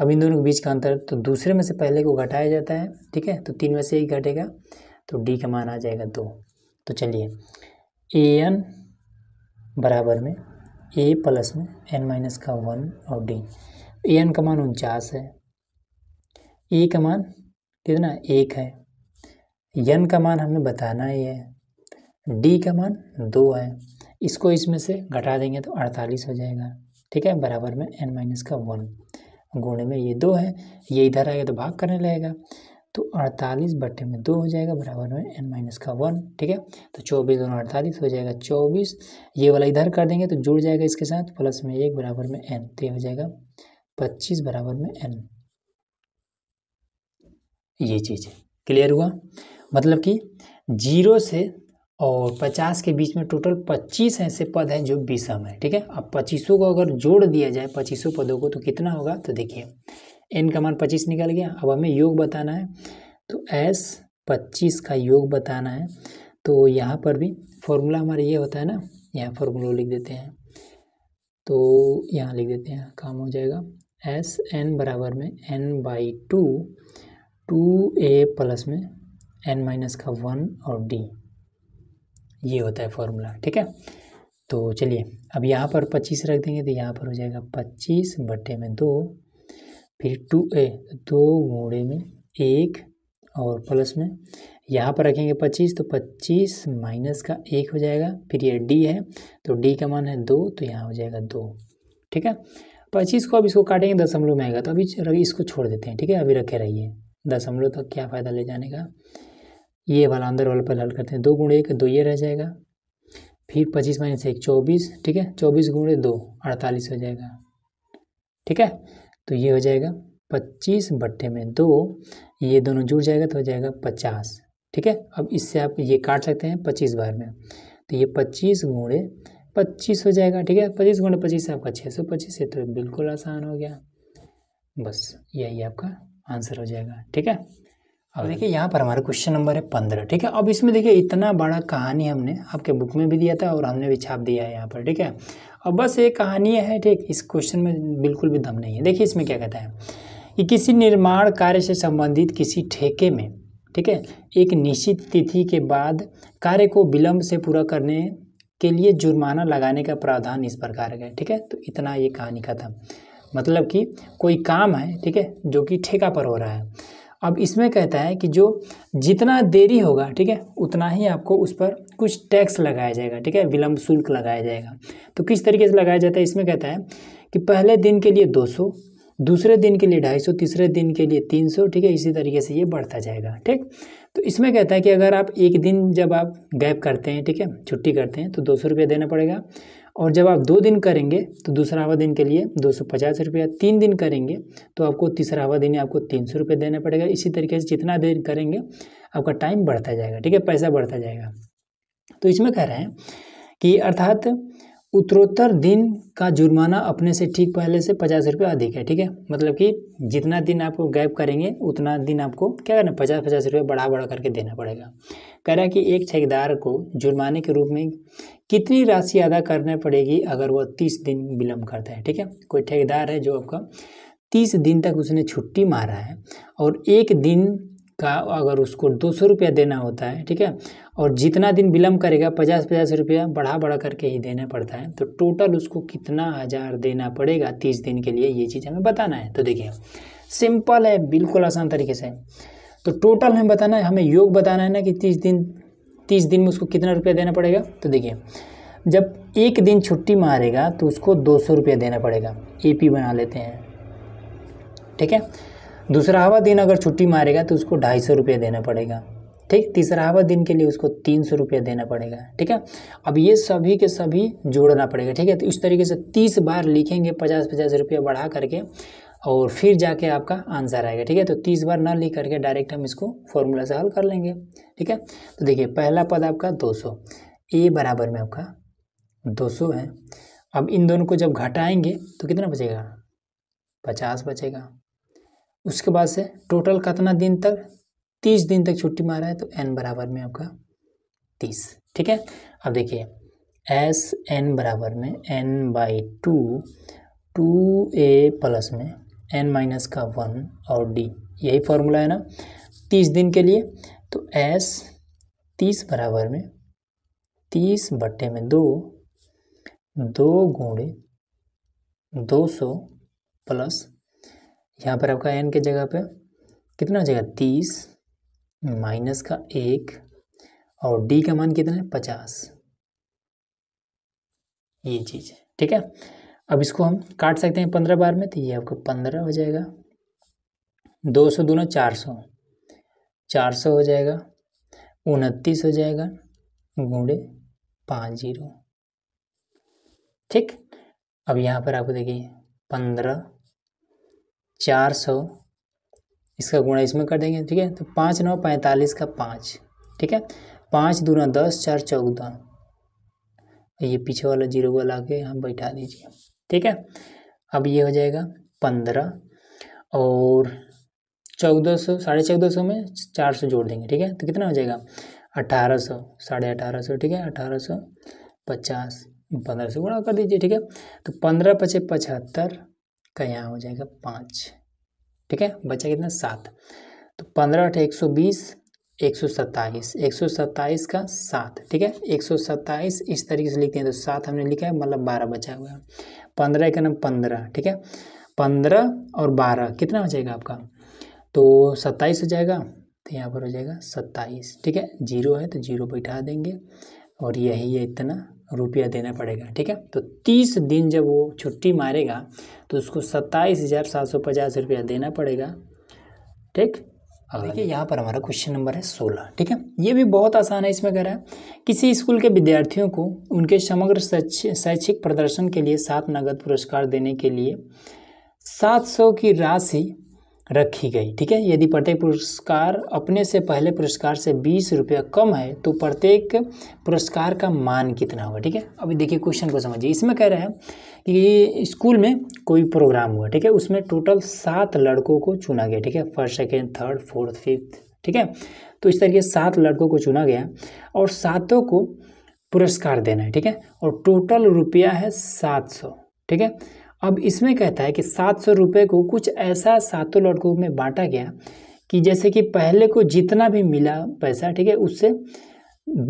Speaker 1: अब इन दोनों के बीच का अंतर तो दूसरे में से पहले को घटाया जाता है ठीक है तो तीन में से एक घटेगा तो डी का मान आ जाएगा दो तो चलिए ए एन बराबर में ए प्लस में एन माइनस का वन और डी ए एन का मान उनचास है ए का मान कितना एक है एन का मान हमें बताना ही है डी का मान दो है इसको इसमें से घटा देंगे तो अड़तालीस हो जाएगा ठीक है बराबर में एन माइनस का वन गुणे में ये दो है ये इधर आएगा तो भाग करने लगेगा तो अड़तालीस बटे में दो हो जाएगा बराबर में एन माइनस का वन ठीक है तो चौबीस दोनों अड़तालीस हो जाएगा चौबीस ये वाला इधर कर देंगे तो जुड़ जाएगा इसके साथ प्लस में एक बराबर में एन तो हो जाएगा पच्चीस बराबर में एन ये चीज़ है क्लियर हुआ मतलब कि जीरो से और 50 के बीच में टोटल 25 ऐसे पद हैं जो विषम है ठीक है अब पच्चीसों को अगर जोड़ दिया जाए पच्चीसों पदों को तो कितना होगा तो देखिए एन का मान पच्चीस निकल गया अब हमें योग बताना है तो एस पच्चीस का योग बताना है तो यहाँ पर भी फॉर्मूला हमारा ये होता है ना यहाँ फॉर्मूला लिख देते हैं तो यहाँ लिख देते हैं काम हो जाएगा एस एन बराबर में N by two two A plus में एन माइनस का वन और डी ये होता है फॉर्मूला ठीक है तो चलिए अब यहाँ पर पच्चीस रख देंगे तो यहाँ पर हो जाएगा पच्चीस बट्टे में दो फिर टू ए दो घोड़े में एक और प्लस में यहाँ पर रखेंगे पच्चीस तो पच्चीस माइनस का एक हो जाएगा फिर ये डी है तो डी का मान है दो तो यहाँ हो जाएगा दो ठीक है पच्चीस को अब इसको काटेंगे दशमलव में आएगा तो अभी इसको छोड़ देते हैं ठीक है अभी रखे रहिए दशमलव तक क्या फ़ायदा ले जाने का ये वाला अंदर वाला पहले हल करते हैं दो गुणे एक दो ये रह जाएगा फिर पच्चीस माइनस एक चौबीस ठीक है चौबीस गुणे दो अड़तालीस हो जाएगा ठीक है तो ये हो जाएगा पच्चीस बट्टे में दो ये दोनों जुड़ जाएगा तो हो जाएगा पचास ठीक है अब इससे आप ये काट सकते हैं पच्चीस बार में तो ये पच्चीस गुणे पच्चीस हो जाएगा ठीक है पच्चीस गुणे पच्चीस आपका छः सौ पच्चीस है तो बिल्कुल आसान हो गया बस यही आपका आंसर हो जाएगा ठीक है अब हाँ देखिए यहाँ पर हमारा क्वेश्चन नंबर है पंद्रह ठीक है अब इसमें देखिए इतना बड़ा कहानी हमने आपके बुक में भी दिया था और हमने भी छाप दिया है यहाँ पर ठीक है अब बस ये कहानी है ठीक इस क्वेश्चन में बिल्कुल भी दम नहीं है देखिए इसमें क्या कहता है कि किसी निर्माण कार्य से संबंधित किसी ठेके में ठीक है एक निश्चित तिथि के बाद कार्य को विलम्ब से पूरा करने के लिए जुर्माना लगाने का प्रावधान इस प्रकार है ठीक है तो इतना ये कहानी का था मतलब कि कोई काम है ठीक है जो कि ठेका पर हो रहा है अब इसमें कहता है कि जो जितना देरी होगा ठीक है उतना ही आपको उस पर कुछ टैक्स लगाया जाएगा ठीक है विलम्ब शुल्क लगाया जाएगा तो किस तरीके से लगाया जाता है इसमें कहता है कि पहले दिन के लिए दो सौ दूसरे दिन के लिए ढाई सौ तीसरे दिन के लिए तीन सौ ठीक है इसी तरीके से ये बढ़ता जाएगा ठीक तो इसमें कहता है कि अगर आप एक दिन जब आप गैप करते हैं ठीक है छुट्टी करते हैं तो दो सौ रुपये देना पड़ेगा और जब आप दो दिन करेंगे तो दूसरावा दिन के लिए दो सौ पचास रुपया तीन दिन करेंगे तो आपको तीसरावा दिन आपको तीन सौ रुपये देना पड़ेगा इसी तरीके से जितना देर करेंगे आपका टाइम बढ़ता जाएगा ठीक है पैसा बढ़ता जाएगा तो इसमें कह रहे हैं कि अर्थात उत्तरोत्तर दिन का जुर्माना अपने से ठीक पहले से पचास रुपये अधिक है ठीक है मतलब कि जितना दिन आपको गैप करेंगे उतना दिन आपको क्या करना पचास पचास रुपये बढ़ा बढ़ा करके देना पड़ेगा कह रहा है कि एक ठेकेदार को जुर्माने के रूप में कितनी राशि अदा करना पड़ेगी अगर वह तीस दिन विलम्ब करता है ठीक है कोई ठेकेदार है जो आपका तीस दिन तक उसने छुट्टी मारा है और एक दिन का अगर उसको दो सौ रुपया देना होता है ठीक है और जितना दिन विलम्ब करेगा पचास पचास रुपया बढ़ा बढ़ा करके ही देना पड़ता है तो टोटल उसको कितना हज़ार देना पड़ेगा तीस दिन के लिए ये चीज़ हमें बताना है तो देखिए सिंपल है बिल्कुल आसान तरीके से तो टोटल हमें बताना है हमें योग बताना है ना कि तीस दिन तीस दिन में उसको कितना रुपया देना पड़ेगा तो देखिए जब एक दिन छुट्टी मारेगा तो उसको दो सौ रुपया देना पड़ेगा ए पी बना लेते हैं ठीक है दूसरा दिन अगर छुट्टी मारेगा तो उसको ढाई सौ रुपये देना पड़ेगा ठीक तीसरा हवा दिन के लिए उसको तीन सौ रुपया देना पड़ेगा ठीक है अब ये सभी के सभी जोड़ना पड़ेगा ठीक है तो इस तरीके से तीस बार लिखेंगे पचास पचास रुपया बढ़ा करके और फिर जाके आपका आंसर आएगा ठीक है तो तीस बार ना लिख करके डायरेक्ट हम इसको फॉर्मूला से हल कर लेंगे ठीक है तो देखिए पहला पद आपका दो सौ ए बराबर में आपका दो सौ है अब इन दोनों को जब घटाएंगे तो कितना बचेगा पचास बचेगा उसके बाद से टोटल कितना दिन तक तीस दिन तक छुट्टी मारा है तो एन बराबर में आपका तीस ठीक है अब देखिए एस एन बराबर में N by two two A plus में एन माइनस का वन और डी यही फॉर्मूला है ना तीस दिन के लिए तो एस तीस बराबर में तीस बट्टे में दो दो गुणे दो सौ प्लस यहाँ पर आपका एन के जगह पे कितना हो जाएगा तीस माइनस का एक और डी का मान कितना है पचास ये चीज़ है ठीक है अब इसको हम काट सकते हैं पंद्रह बार में तो ये आपका पंद्रह हो जाएगा दो सौ दोनों चार सौ चार सौ हो जाएगा उनतीस हो जाएगा गुड़े पाँच जीरो ठीक अब यहाँ पर आपको देखिए पंद्रह चार सौ इसका गुणा इसमें कर देंगे ठीक है तो पाँच नौ पैंतालीस का पाँच ठीक है पाँच दूना दस चार चौदह ये पीछे वाला जीरो को ला के हम बैठा दीजिए ठीक है अब ये हो जाएगा पंद्रह और चौदह सौ साढ़े चौदह सौ में चार सौ जोड़ देंगे ठीक है तो कितना हो जाएगा अठारह सौ साढ़े अठारह सौ ठीक है अठारह सौ पचास पंद्रह सौ गुणा कर दीजिए ठीक है तो पंद्रह पचे पचहत्तर का यहाँ हो जाएगा पाँच ठीक है बचा कितना सात तो पंद्रह अठ एक सौ बीस एक सौ सत्ताईस एक सौ सत्ताईस का सात ठीक है एक सौ सत्ताईस इस तरीके से लिखते हैं तो सात हमने लिखा है मतलब बारह बचा हुआ है पंद्रह का नाम पंद्रह ठीक है पंद्रह और बारह कितना हो जाएगा आपका तो सत्ताईस हो जाएगा तो यहाँ पर हो जाएगा सत्ताईस ठीक है जीरो है तो जीरो बैठा देंगे और यही है इतना रुपया देना पड़ेगा ठीक है तो तीस दिन जब वो छुट्टी मारेगा तो उसको सत्ताईस हज़ार सात सौ पचास रुपया देना पड़ेगा ठीक देखिए यहाँ पर हमारा क्वेश्चन नंबर है सोलह ठीक है ये भी बहुत आसान है इसमें कह रहा है किसी स्कूल के विद्यार्थियों को उनके समग्र शैक्षिक प्रदर्शन के लिए सात नगद पुरस्कार देने के लिए सात सौ की राशि रखी गई ठीक है यदि प्रत्येक पुरस्कार अपने से पहले पुरस्कार से बीस रुपये कम है तो प्रत्येक पुरस्कार का मान कितना होगा ठीक है अभी देखिए क्वेश्चन को समझिए इसमें कह रहे हैं कि स्कूल में कोई प्रोग्राम हुआ ठीक है उसमें टोटल सात लड़कों को चुना गया ठीक है first second third fourth fifth ठीक है तो इस तरीके सात लड़कों को चुना गया और सातों को पुरस्कार देना है ठीक है और टोटल रुपया है सात सौ ठीक है अब इसमें कहता है कि सात सौ रुपये को कुछ ऐसा सातों लड़कों में बांटा गया कि जैसे कि पहले को जितना भी मिला पैसा ठीक है उससे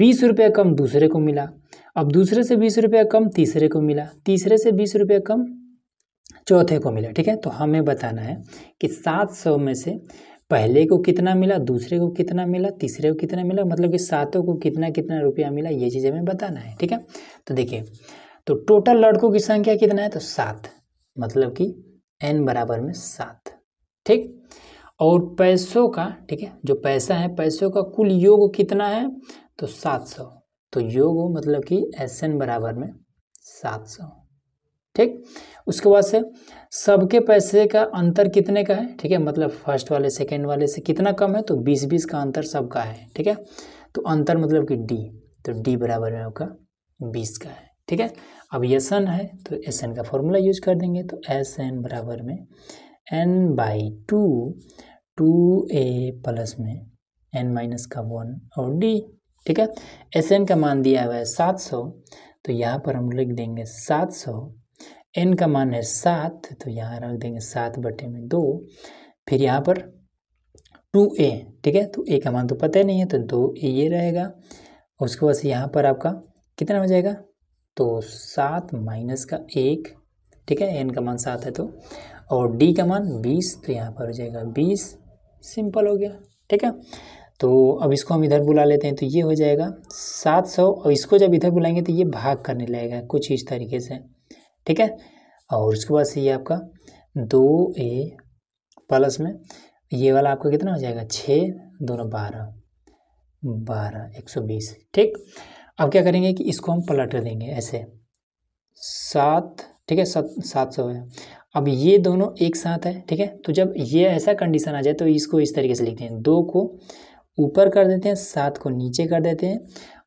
Speaker 1: बीस रुपये कम दूसरे को मिला अब दूसरे से बीस रुपया कम तीसरे को मिला तीसरे से बीस रुपया कम चौथे को मिला ठीक है तो हमें बताना है कि सात सौ में से पहले को कितना मिला दूसरे को कितना मिला तीसरे को कितना मिला मतलब कि सातों को कितना कितना रुपया मिला ये चीज़ हमें बताना है ठीक है तो देखिए तो टोटल लड़कों की संख्या कितना है तो सात मतलब कि एन बराबर में सात ठीक और पैसों का ठीक है जो पैसा है पैसों का कुल योग कितना है तो सात सौ तो योग मतलब कि एस एन बराबर में सात सौ ठीक उसके बाद से सबके पैसे का अंतर कितने का है ठीक है मतलब फर्स्ट वाले सेकेंड वाले से कितना कम है तो बीस बीस का अंतर सबका है ठीक है तो अंतर मतलब कि डी तो डी बराबर में आपका बीस का है ठीक है अब एस एन है तो एस एन का फॉर्मूला यूज कर देंगे तो एस एन बराबर में N by two two A plus में एन माइनस का वन और डी ठीक है एस एन का मान दिया हुआ है सात सौ तो यहाँ पर हम लिख देंगे सात सौ एन का मान है सात तो यहाँ रख देंगे सात बटे में दो फिर यहाँ पर टू ए ठीक है तो ए का मान तो पता ही नहीं है तो दो ए ये रहेगा उसके बाद यहाँ पर आपका कितना हो जाएगा तो सात माइनस का एक ठीक है एन का मान सात है तो और डी का मान बीस तो यहाँ पर हो जाएगा बीस सिंपल हो गया ठीक है तो अब इसको हम इधर बुला लेते हैं तो ये हो जाएगा सात सौ और इसको जब इधर बुलाएंगे तो ये भाग करने लगेगा कुछ इस तरीके से ठीक है और उसके बाद से ये आपका दो ए प्लस में ये वाला आपका कितना हो जाएगा छः दोनों बारह बारह एक सौ बीस ठीक अब क्या करेंगे कि इसको हम पलट देंगे ऐसे सात ठीक है सत सात सौ है अब ये दोनों एक साथ है ठीक है तो जब ये ऐसा कंडीशन आ जाए तो इसको इस तरीके से लिखते हैं दो को ऊपर कर देते हैं सात को नीचे कर देते हैं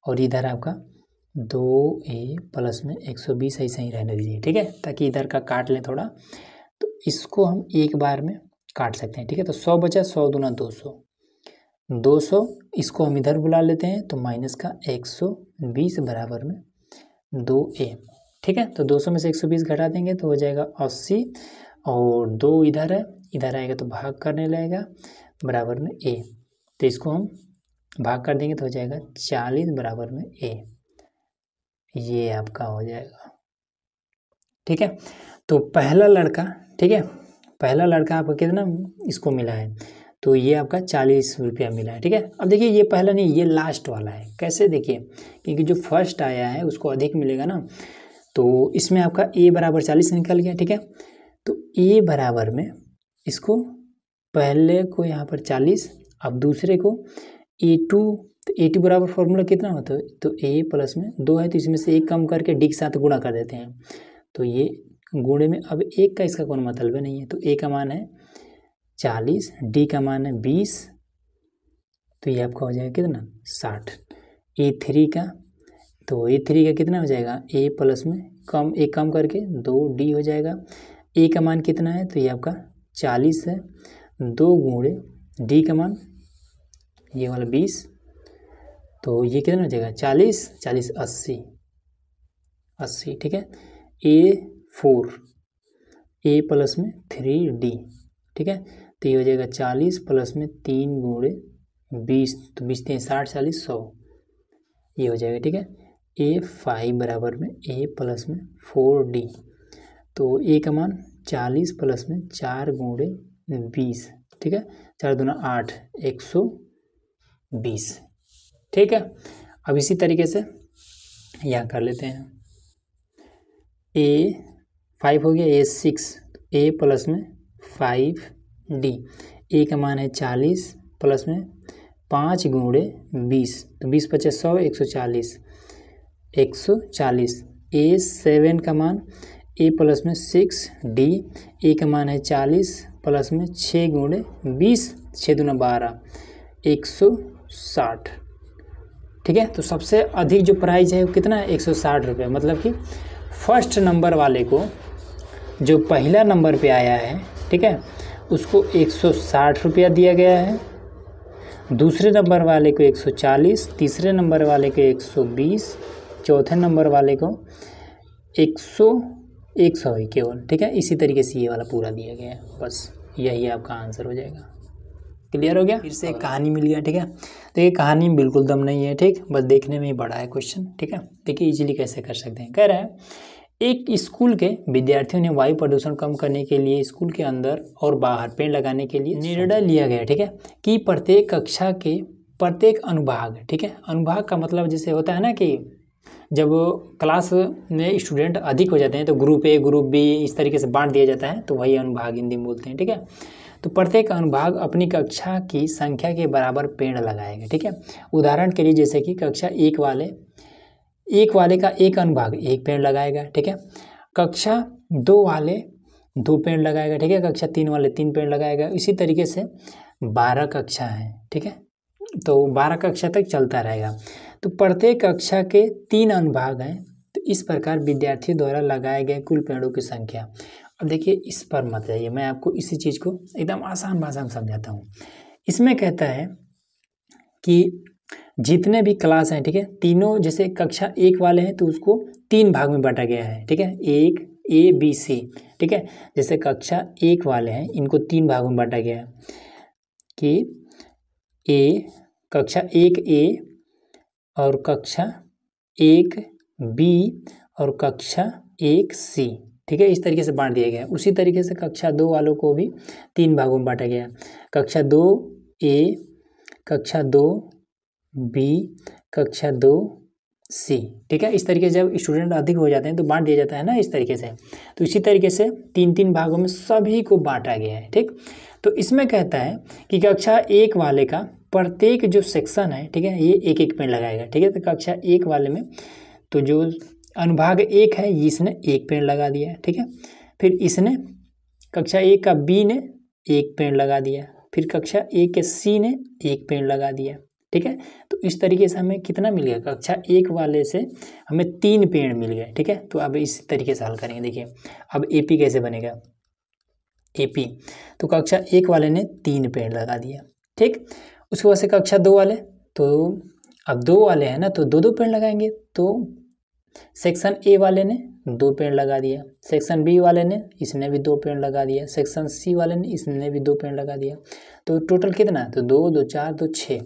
Speaker 1: और इधर आपका दो ए प्लस में एक सौ बीस ऐसे ही रहने दीजिए ठीक है ताकि इधर का काट लें थोड़ा तो इसको हम एक बार में काट सकते हैं ठीक है तो सौ बचा सौ दूना दो सौ दो सौ इसको हम इधर बुला लेते हैं तो माइनस का एक सौ बीस बराबर में दो ए ठीक है तो दो सौ में से एक सौ बीस घटा देंगे तो हो जाएगा अस्सी और दो इधर है इधर आएगा तो भाग करने लगेगा बराबर में ए तो इसको हम भाग कर देंगे तो हो जाएगा चालीस बराबर में ए ये आपका हो जाएगा ठीक है तो पहला लड़का ठीक है पहला लड़का आपको कितना इसको मिला है तो ये आपका चालीस रुपया मिला है ठीक है अब देखिए ये पहला नहीं ये लास्ट वाला है कैसे देखिए क्योंकि जो फर्स्ट आया है उसको अधिक मिलेगा ना तो इसमें आपका ए बराबर चालीस निकल गया ठीक है तो ए बराबर में इसको पहले को यहाँ पर चालीस अब दूसरे को ए टू तो ए टू बराबर फॉर्मूला कितना होता है तो ए प्लस में दो है तो इसमें से एक कम करके डी के साथ गुणा कर देते हैं तो ये गुणे में अब एक का इसका कोई मतलब नहीं है तो ए का मान है चालीस डी का मान है बीस तो ये आपका हो जाएगा कितना साठ ए थ्री का तो ए थ्री का कितना हो जाएगा ए प्लस में कम ए कम करके दो डी हो जाएगा ए का मान कितना है तो ये आपका चालीस है दो गुणे डी का मान ये वाला बीस तो ये कितना हो जाएगा चालीस चालीस अस्सी अस्सी ठीक है ए फोर ए प्लस में थ्री डी ठीक है तो ये हो जाएगा चालीस प्लस में तीन गुड़े बीस तो बीस तीन साठ चालीस सौ ये हो जाएगा ठीक है ए फाइव बराबर में ए प्लस में फोर डी तो ए का मान चालीस प्लस में चार गुड़े बीस ठीक है चार दूना आठ एक सौ बीस ठीक है अब इसी तरीके से यहाँ कर लेते हैं ए फाइव हो गया ए सिक्स ए प्लस में फाइव डी ए का मान है चालीस प्लस में पाँच गुणे बीस तो बीस पचास सौ एक सौ चालीस एक सौ चालीस ए सेवन का मान ए प्लस में सिक्स डी ए का मान है चालीस प्लस में छः गुणे बीस छः दूना बारह एक सौ साठ ठीक है तो सबसे अधिक जो प्राइस है वो कितना है एक सौ साठ रुपये मतलब कि फर्स्ट नंबर वाले को जो पहला नंबर पे आया है ठीक है उसको एक रुपया दिया गया है दूसरे नंबर वाले को 140 तीसरे नंबर वाले को 120 चौथे नंबर वाले को 100 एक सौ ही केवल ठीक है इसी तरीके से ये वाला पूरा दिया गया है बस यही आपका आंसर हो जाएगा क्लियर हो गया फिर से एक कहानी मिल गया ठीक है तो ये कहानी बिल्कुल दम नहीं है ठीक बस देखने में ही बड़ा है क्वेश्चन ठीक है देखिए इजीली कैसे कर सकते हैं कह रहे हैं एक स्कूल के विद्यार्थियों ने वायु प्रदूषण कम करने के लिए स्कूल के अंदर और बाहर पेड़ लगाने के लिए निर्णय लिया गया ठीक है कि प्रत्येक कक्षा के प्रत्येक अनुभाग ठीक है अनुभाग का मतलब जैसे होता है ना कि जब क्लास में स्टूडेंट अधिक हो जाते हैं तो ग्रुप ए ग्रुप बी इस तरीके से बांट दिया जाता है तो वही अनुभाग हिंदी में बोलते हैं ठीक है तो प्रत्येक अनुभाग अपनी कक्षा की संख्या के बराबर पेड़ लगाएगा ठीक है उदाहरण के लिए जैसे कि कक्षा एक वाले एक वाले का एक अनुभाग एक पेड़ लगाएगा ठीक है कक्षा दो वाले दो पेड़ लगाएगा ठीक है कक्षा तीन वाले तीन पेड़ लगाएगा इसी तरीके से बारह कक्षा है ठीक है तो बारह कक्षा तक चलता रहेगा तो प्रत्येक कक्षा के तीन अनुभाग हैं तो इस प्रकार विद्यार्थियों द्वारा लगाए गए कुल पेड़ों की संख्या अब देखिए इस पर मत जाइए मैं आपको इसी चीज़ को एकदम आसान भाषा में समझाता हूँ इसमें कहता है कि जितने भी क्लास हैं ठीक है तीनों जैसे कक्षा एक वाले हैं तो उसको तीन भाग में बांटा गया है ठीक है एक ए बी सी ठीक है जैसे कक्षा एक वाले हैं इनको तीन भागों में बांटा गया है कि ए कक्षा एक ए और कक्षा एक बी और कक्षा एक सी ठीक है इस तरीके से बांट दिया गया है उसी तरीके से कक्षा दो वालों को भी तीन भागों में बांटा गया है कक्षा दो ए कक्षा दो बी कक्षा दो सी ठीक है इस तरीके से जब स्टूडेंट अधिक हो जाते हैं तो बांट दिया जाता है ना इस तरीके से तो इसी तरीके से तीन तीन भागों में सभी को बांटा गया है ठीक तो इसमें कहता है कि कक्षा एक वाले का प्रत्येक जो सेक्शन है ठीक है ये एक एक पेड़ लगाएगा ठीक है तो कक्षा एक वाले में तो जो अनुभाग एक है इसने एक पेड़ लगा दिया ठीक है फिर इसने कक्षा एक का बी ने एक पेड़ लगा दिया फिर कक्षा एक के सी ने एक पेड़ लगा दिया ठीक है तो इस तरीके से हमें कितना मिल गया कक्षा एक वाले से हमें तीन पेड़ मिल गए ठीक है तो अब इस तरीके से हल करेंगे देखिए अब ए पी कैसे बनेगा ए पी तो कक्षा एक वाले ने तीन पेड़ लगा दिया ठीक उसके बाद से कक्षा दो वाले तो अब दो वाले हैं ना तो दो दो पेड़ लगाएंगे तो सेक्शन ए वाले ने दो पेड़ लगा दिया सेक्शन बी वाले ने इसने भी दो पेड़ लगा दिया सेक्शन सी वाले ने इसने भी दो पेड़ लगा दिया तो टोटल कितना है तो दो दो चार दो छः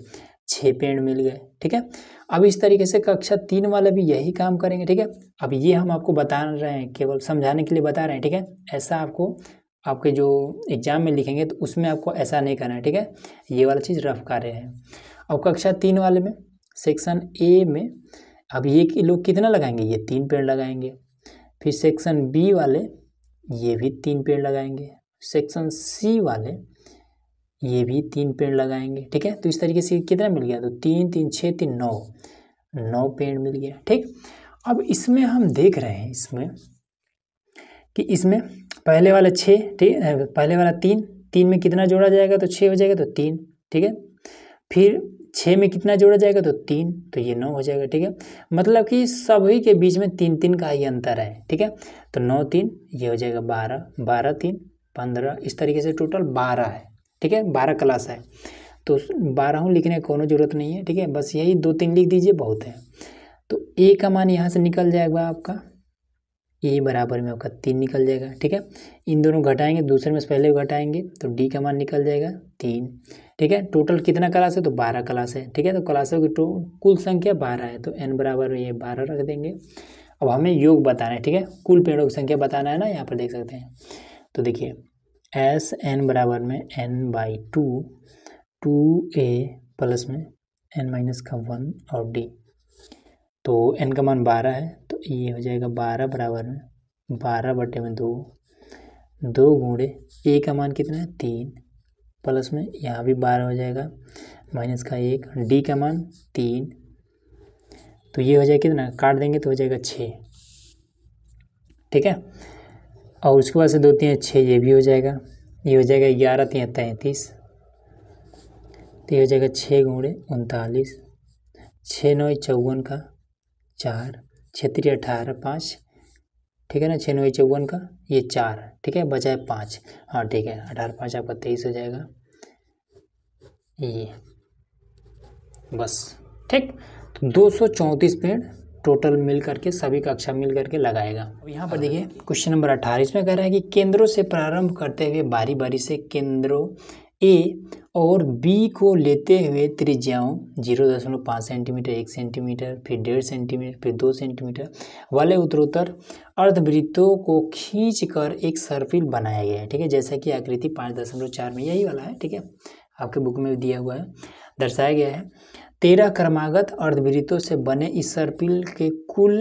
Speaker 1: छः पेड़ मिल गए ठीक है अब इस तरीके से कक्षा तीन वाले भी यही काम करेंगे ठीक है अब ये हम आपको बता रहे हैं केवल समझाने के लिए बता रहे हैं ठीक है ऐसा आपको आपके जो एग्ज़ाम में लिखेंगे तो उसमें आपको ऐसा नहीं करना है ठीक है ये वाला चीज़ रफ कार्य है अब कक्षा तीन वाले में सेक्शन ए में अब ये कि लोग कितना लगाएंगे ये तीन पेड़ लगाएंगे फिर सेक्शन बी वाले ये भी तीन पेड़ लगाएंगे सेक्शन सी वाले ये भी तीन पेड़ लगाएंगे ठीक है तो इस तरीके से कितना मिल गया तो तीन तीन छः तीन नौ नौ पेड़ मिल गया ठीक अब इसमें हम देख रहे हैं इसमें कि इसमें पहले वाला छः ठीक पहले वाला तीन तीन में कितना जोड़ा जाएगा तो छः हो जाएगा तो तीन ठीक है फिर छः में कितना जोड़ा जाएगा तो तीन तो ये नौ हो जाएगा ठीक है मतलब कि सभी के बीच में तीन तीन का ही अंतर है ठीक है तो नौ तीन ये हो जाएगा बारह बारह तीन पंद्रह इस तरीके से टोटल बारह है ठीक है बारह क्लास है तो हूँ लिखने की कोई ज़रूरत नहीं है ठीक है बस यही दो तीन लिख दीजिए बहुत है तो ए का मान यहाँ से निकल जाएगा आपका ए बराबर में आपका तीन निकल जाएगा ठीक है इन दोनों घटाएंगे दूसरे में से पहले घटाएंगे तो डी का मान निकल जाएगा तीन ठीक है टोटल कितना क्लास है तो बारह क्लास है ठीक है तो क्लासों की टो कुल संख्या बारह है तो एन बराबर में ये बारह रख देंगे अब हमें योग बताना है ठीक है कुल पेड़ों की संख्या बताना है ना यहाँ पर देख सकते हैं तो देखिए एस एन बराबर में N by two two A plus में एन माइनस का वन और डी तो एन का मान बारह है तो ये हो जाएगा बारह बराबर में बारह बटे में दो दो गुणे ए का मान कितना है तीन प्लस में यहाँ भी बारह हो जाएगा माइनस का एक डी का मान तीन तो ये हो जाएगा कितना काट देंगे तो हो जाएगा छः ठीक है और उसके बाद से दो तीन छः ये भी हो जाएगा ये हो जाएगा ग्यारह तीन तैंतीस तो ये हो जाएगा छः गुणे उनतालीस छः नौ चौवन का चार छत्री अठारह पाँच ठीक है ना छः नौ चौवन का ये चार ठीक है बचा है पाँच हाँ ठीक है अठारह पाँच आपका तेईस हो जाएगा ये बस ठीक तो दो सौ चौंतीस पेड़ टोटल मिल करके सभी कक्षा मिल करके लगाएगा अब यहाँ पर हाँ। देखिए क्वेश्चन नंबर अट्ठारह इसमें कह रहा है कि केंद्रों से प्रारंभ करते हुए बारी बारी से केंद्रों ए और बी को लेते हुए त्रिज्याओं जीरो दशमलव पाँच सेंटीमीटर एक सेंटीमीटर फिर डेढ़ सेंटीमीटर फिर दो सेंटीमीटर वाले उत्तरोत्तर अर्धवृत्तों को खींच कर एक सर्फिल बनाया गया है ठीक है जैसा कि आकृति पाँच दशमलव चार में यही वाला है ठीक है आपके बुक में दिया हुआ है दर्शाया गया है तेरह क्रमागत अर्धवृत्तों से बने इस सर्पिल के कुल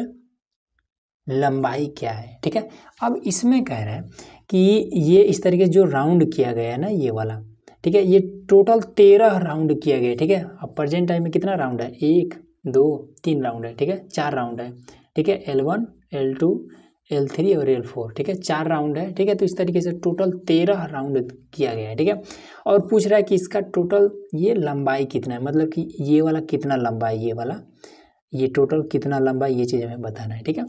Speaker 1: लंबाई क्या है ठीक है अब इसमें कह रहा है कि ये इस तरीके जो राउंड किया गया है ना ये वाला ठीक है ये टोटल तेरह राउंड किया गया ठीक है अब प्रेजेंट टाइम में कितना राउंड है एक दो तीन राउंड है ठीक है चार राउंड है ठीक है L one L two L three और एल फोर ठीक है चार राउंड है ठीक है तो इस तरीके से टोटल तेरह राउंड किया गया है ठीक है और पूछ रहा है कि इसका टोटल ये लंबाई कितना है मतलब कि ये वाला कितना लंबा है ये वाला ये टोटल कितना लंबा है ये चीज़ हमें बताना है ठीक है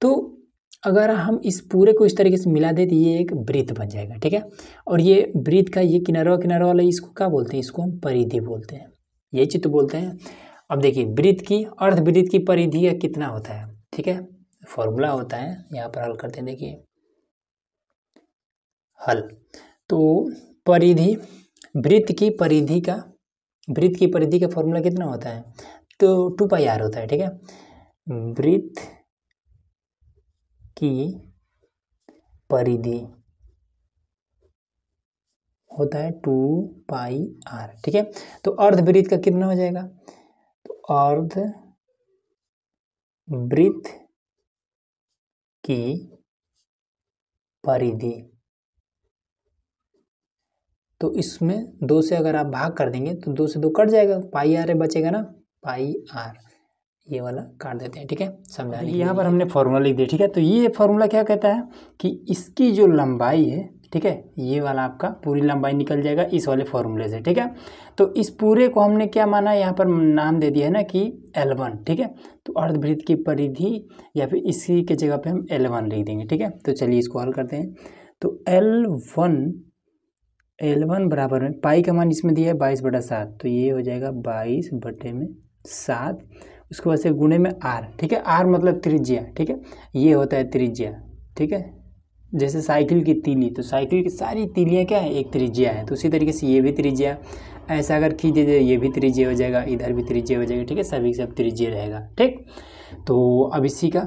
Speaker 1: तो अगर हम इस पूरे को इस तरीके से मिला दें तो ये एक वृत्त बन जाएगा ठीक है और ये वृत्त का ये किनारा किनारा वाला इसको क्या बोलते हैं इसको हम परिधि बोलते हैं यही चित्र बोलते हैं अब देखिए वृत्त की अर्धवृत्त की परिधि कितना होता है ठीक है फॉर्मूला होता है यहाँ पर हल करते हैं देखिए हल तो परिधि वृत्त की परिधि का वृत्त की परिधि का फॉर्मूला कितना होता है तो टू पाई आर होता है ठीक है वृत्त की परिधि होता है टू पाई आर ठीक है तो अर्धवृत्त का कितना हो जाएगा तो अर्ध वृत्त की परिधि तो इसमें दो से अगर आप भाग कर देंगे तो दो से दो कट जाएगा पाई आर बचेगा ना पाई आर ये वाला काट देते हैं ठीक है समझा तो यहाँ पर हमने फॉर्मूला लिख दिया ठीक है तो ये फॉर्मूला क्या कहता है कि इसकी जो लंबाई है ठीक है ये वाला आपका पूरी लंबाई निकल जाएगा इस वाले फॉर्मूले से ठीक है तो इस पूरे को हमने क्या माना यहाँ पर नाम दे दिया है ना कि L1 ठीक है तो अर्धवृत्त की परिधि या फिर इसी के जगह पे हम L1 वन लिख देंगे ठीक है तो चलिए इसको हल करते हैं तो एल वन एल वन बराबर में पाई का मान इसमें दिया है बाईस बटा सात तो ये हो जाएगा बाईस बटे में सात उसके बाद से गुणे में आर ठीक है आर मतलब त्रिज्या ठीक है ये होता है त्रिज्या ठीक है जैसे साइकिल की तीली तो साइकिल की सारी तीलियाँ क्या है एक त्रिज्या है तो उसी तरीके से ये भी त्रिज्या ऐसा अगर खींचे जाए ये भी त्रिज्या हो जाएगा इधर भी त्रिज्या हो जाएगा ठीक है सभी सब त्रिज्या रहेगा ठीक तो अब इसी का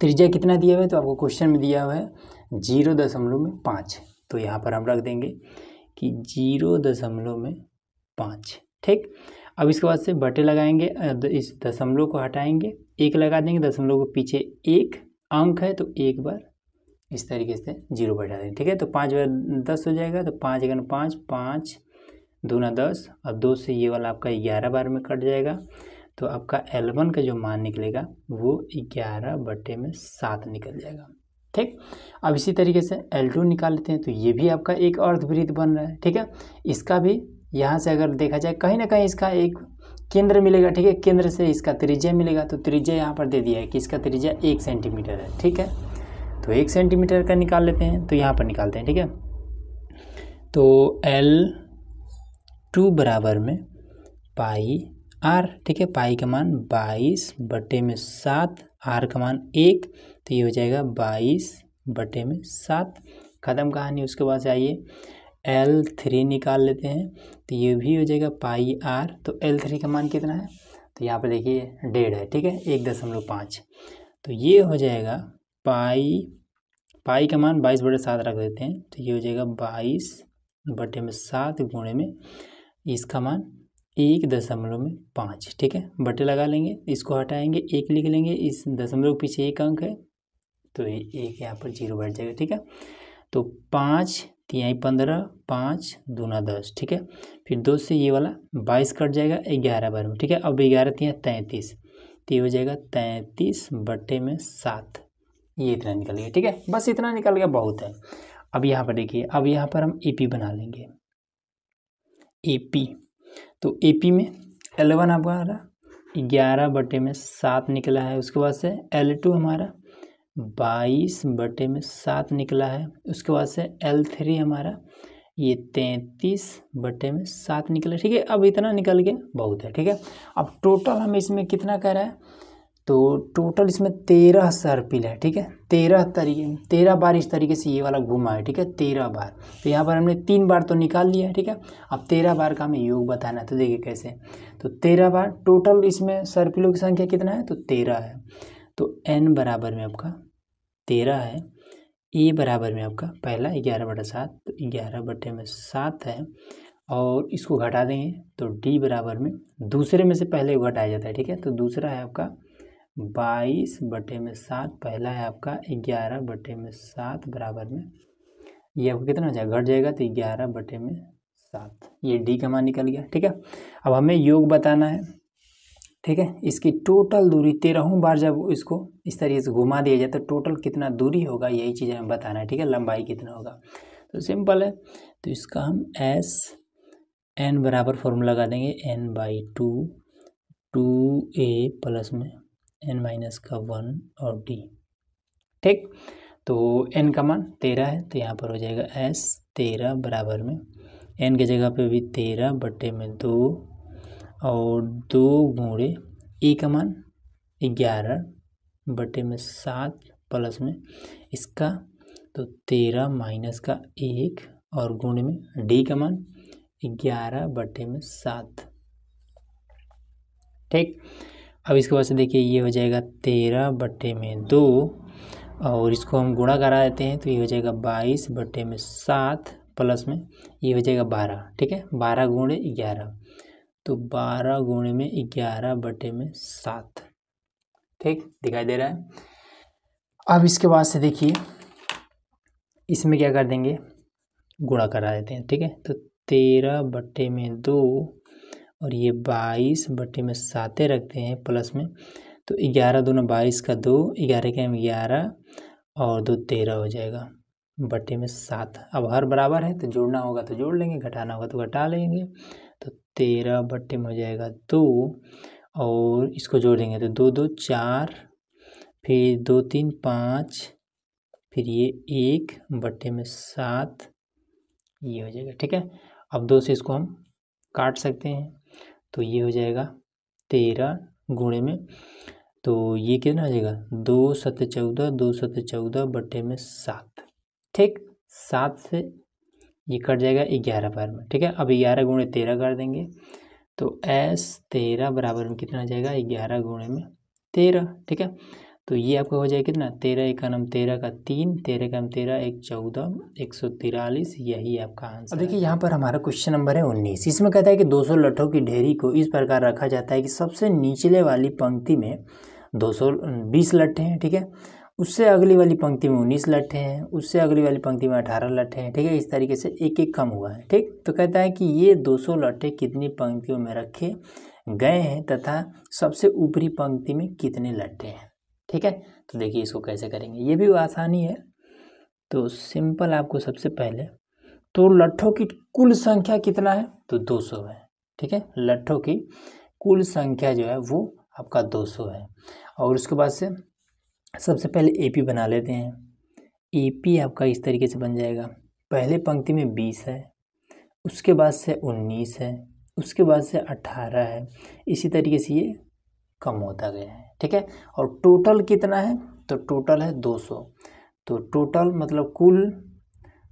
Speaker 1: त्रिज्या कितना दिया हुआ है तो आपको क्वेश्चन में दिया हुआ है जीरो दशमलव में पाँच तो यहाँ पर हम रख देंगे कि जीरो दशमलव में पाँच ठीक अब इसके बाद से बटे लगाएंगे इस दशमलव को हटाएंगे एक लगा देंगे दशमलव के पीछे एक अंक है तो एक बार इस तरीके से जीरो बैठा देंगे ठीक है तो पाँच बार दस हो जाएगा तो पाँच एक पाँच पाँच दूना दस और दो से ये वाला आपका ग्यारह बार में कट जाएगा तो आपका एल का जो मान निकलेगा वो ग्यारह बटे में सात निकल जाएगा ठीक अब इसी तरीके से एल टू निकाल लेते हैं तो ये भी आपका एक अर्धवृत्त बन रहा है ठीक है इसका भी यहाँ से अगर देखा जाए कहीं ना कहीं इसका एक केंद्र मिलेगा ठीक है केंद्र से इसका त्रिज्या मिलेगा तो त्रिज्या यहाँ पर दे दिया है कि इसका त्रिज्या एक सेंटीमीटर है ठीक है तो एक सेंटीमीटर का निकाल लेते हैं तो यहाँ पर निकालते हैं ठीक है तो एल टू बराबर में पाई आर ठीक है पाई का मान बाईस बटे में सात आर का मान एक तो ये हो जाएगा बाईस बटे में सात ख़त्म कहानी उसके बाद आइए एल थ्री निकाल लेते हैं तो ये भी हो जाएगा पाई आर तो एल थ्री का मान कितना है तो यहाँ पर देखिए डेढ़ है ठीक है एक दशमलव पाँच तो ये हो जाएगा पाई पाई का मान बाईस बटे सात रख देते हैं तो ये हो जाएगा बाईस बटे में सात गुणे में इसका मान एक दशमलव में पाँच ठीक है बटे लगा लेंगे इसको हटाएंगे एक लिख लेंगे इस दशमलव के पीछे एक अंक है तो ये एक यहाँ पर जीरो बैठ जाएगा ठीक है तो पाँच तिहाई पंद्रह पाँच दूना दस ठीक है फिर दो से ये वाला बाईस कट जाएगा ग्यारह बार में ठीक है अब ग्यारह तिहाई तैंतीस तो ये हो जाएगा तैंतीस बटे में सात ये इतना निकल गया ठीक है बस इतना निकल गया बहुत है अब यहाँ पर देखिए अब यहाँ पर हम ए पी बना लेंगे ए पी तो ए पी में एलेवन आपका आ रहा ग्यारह बटे में सात निकला है उसके बाद से एल टू हमारा बाईस बटे में सात निकला है उसके बाद से एल थ्री हमारा ये तैंतीस बटे में सात निकला ठीक है अब इतना निकल गया बहुत है ठीक है अब टोटल हम इसमें कितना कह रहा है तो टोटल इसमें तेरह सर्पिल है ठीक है तेरह तरीके तेरह बार इस तरीके से ये वाला घूमा है ठीक है तेरह बार तो यहाँ पर हमने तीन बार तो निकाल लिया है ठीक है अब तेरह बार का हमें योग बताना है तो देखिए कैसे तो तेरह बार टोटल इसमें सर्पिलों की संख्या कितना है तो तेरह है तो एन बराबर में आपका तेरह है ए e बराबर में आपका पहला ग्यारह बटा सात तो ग्यारह बटे में सात है और इसको घटा देंगे तो डी बराबर में दूसरे में से पहले घटाया जाता है ठीक है तो दूसरा है आपका बाईस बटे में सात पहला है आपका ग्यारह बटे में सात बराबर में ये आपको कितना हो जाएगा घट जाएगा तो ग्यारह बटे में सात ये डी का मान निकल गया ठीक है अब हमें योग बताना है ठीक है इसकी टोटल दूरी तेरहों बार जब इसको इस तरीके से घुमा दिया जाए तो टोटल कितना दूरी होगा यही चीज़ हमें बताना है ठीक है लंबाई कितना होगा तो सिंपल है तो इसका हम एस एन बराबर फॉर्मूला लगा देंगे N by two two A plus में एन माइनस का वन और डी ठीक तो एन का मान तेरह है तो यहाँ पर हो जाएगा एस तेरह बराबर में एन के जगह पे भी तेरह बटे में दो और दो गुड़े ए e का मान ग्यारह बटे में सात प्लस में इसका तो तेरह माइनस का एक और गुण में डी का मान ग्यारह बटे में सात ठीक अब इसके बाद से देखिए ये हो जाएगा तेरह बट्टे में दो और इसको हम गुणा करा देते हैं तो ये हो जाएगा बाईस बट्टे में सात प्लस में ये हो जाएगा बारह ठीक है बारह गुणे ग्यारह तो बारह गुणे में ग्यारह बटे में सात ठीक दिखाई दे रहा है अब इसके बाद से देखिए इसमें क्या कर देंगे गुणा करा देते हैं ठीक है तो तेरह बट्टे में दो और ये बाईस बटे में सातें रखते हैं प्लस में तो ग्यारह दोनों बाईस का दो ग्यारह के एम ग्यारह और दो तेरह हो जाएगा बटे में सात अब हर बराबर है तो जोड़ना होगा तो जोड़ लेंगे घटाना होगा तो घटा लेंगे तो तेरह बटे में हो जाएगा दो और इसको जोड़ देंगे तो दो दो चार फिर दो तीन पाँच फिर ये एक बटे में सात ये हो जाएगा ठीक है अब दो से इसको हम काट सकते हैं तो ये हो जाएगा तेरह गुणे में तो ये कितना हो जाएगा दो सत चौदह दो सत चौदह बटे में सात ठीक सात से ये कट जाएगा ग्यारह बार में ठीक है अब ग्यारह गुणे तेरह कर देंगे तो एस तेरह बराबर में कितना आ जाएगा ग्यारह गुणे में तेरह ठीक है तो ये आपका हो जाएगा कितना तेरह इक्यानम तेरह का तीन तेरह का तेरह एक चौदह एक सौ तिरालीस यही आपका आंसर देखिए यहाँ पर हमारा क्वेश्चन नंबर है उन्नीस इसमें कहता है कि दो सौ लट्ठों की ढेरी को इस प्रकार रखा जाता है कि सबसे निचले वाली पंक्ति में दो सौ बीस लट्ठे हैं ठीक है उससे अगली वाली पंक्ति में उन्नीस लट्ठे हैं उससे अगली वाली पंक्ति में अठारह लट्ठे हैं ठीक है इस तरीके से एक एक कम हुआ है ठीक तो कहता है कि ये दो सौ लट्ठे कितनी पंक्तियों में रखे गए हैं तथा सबसे ऊपरी पंक्ति में कितने लट्ठे हैं ठीक है तो देखिए इसको कैसे करेंगे ये भी आसानी है तो सिंपल आपको सबसे पहले तो लट्ठों की कुल संख्या कितना है तो 200 है ठीक है लट्ठों की कुल संख्या जो है वो आपका 200 है और उसके बाद से सबसे पहले एपी बना लेते हैं एपी आपका इस तरीके से बन जाएगा पहले पंक्ति में 20 है उसके बाद से 19 है उसके बाद से 18 है इसी तरीके से ये कम होता गया है ठीक है और टोटल कितना है तो टोटल है 200 तो टोटल मतलब कुल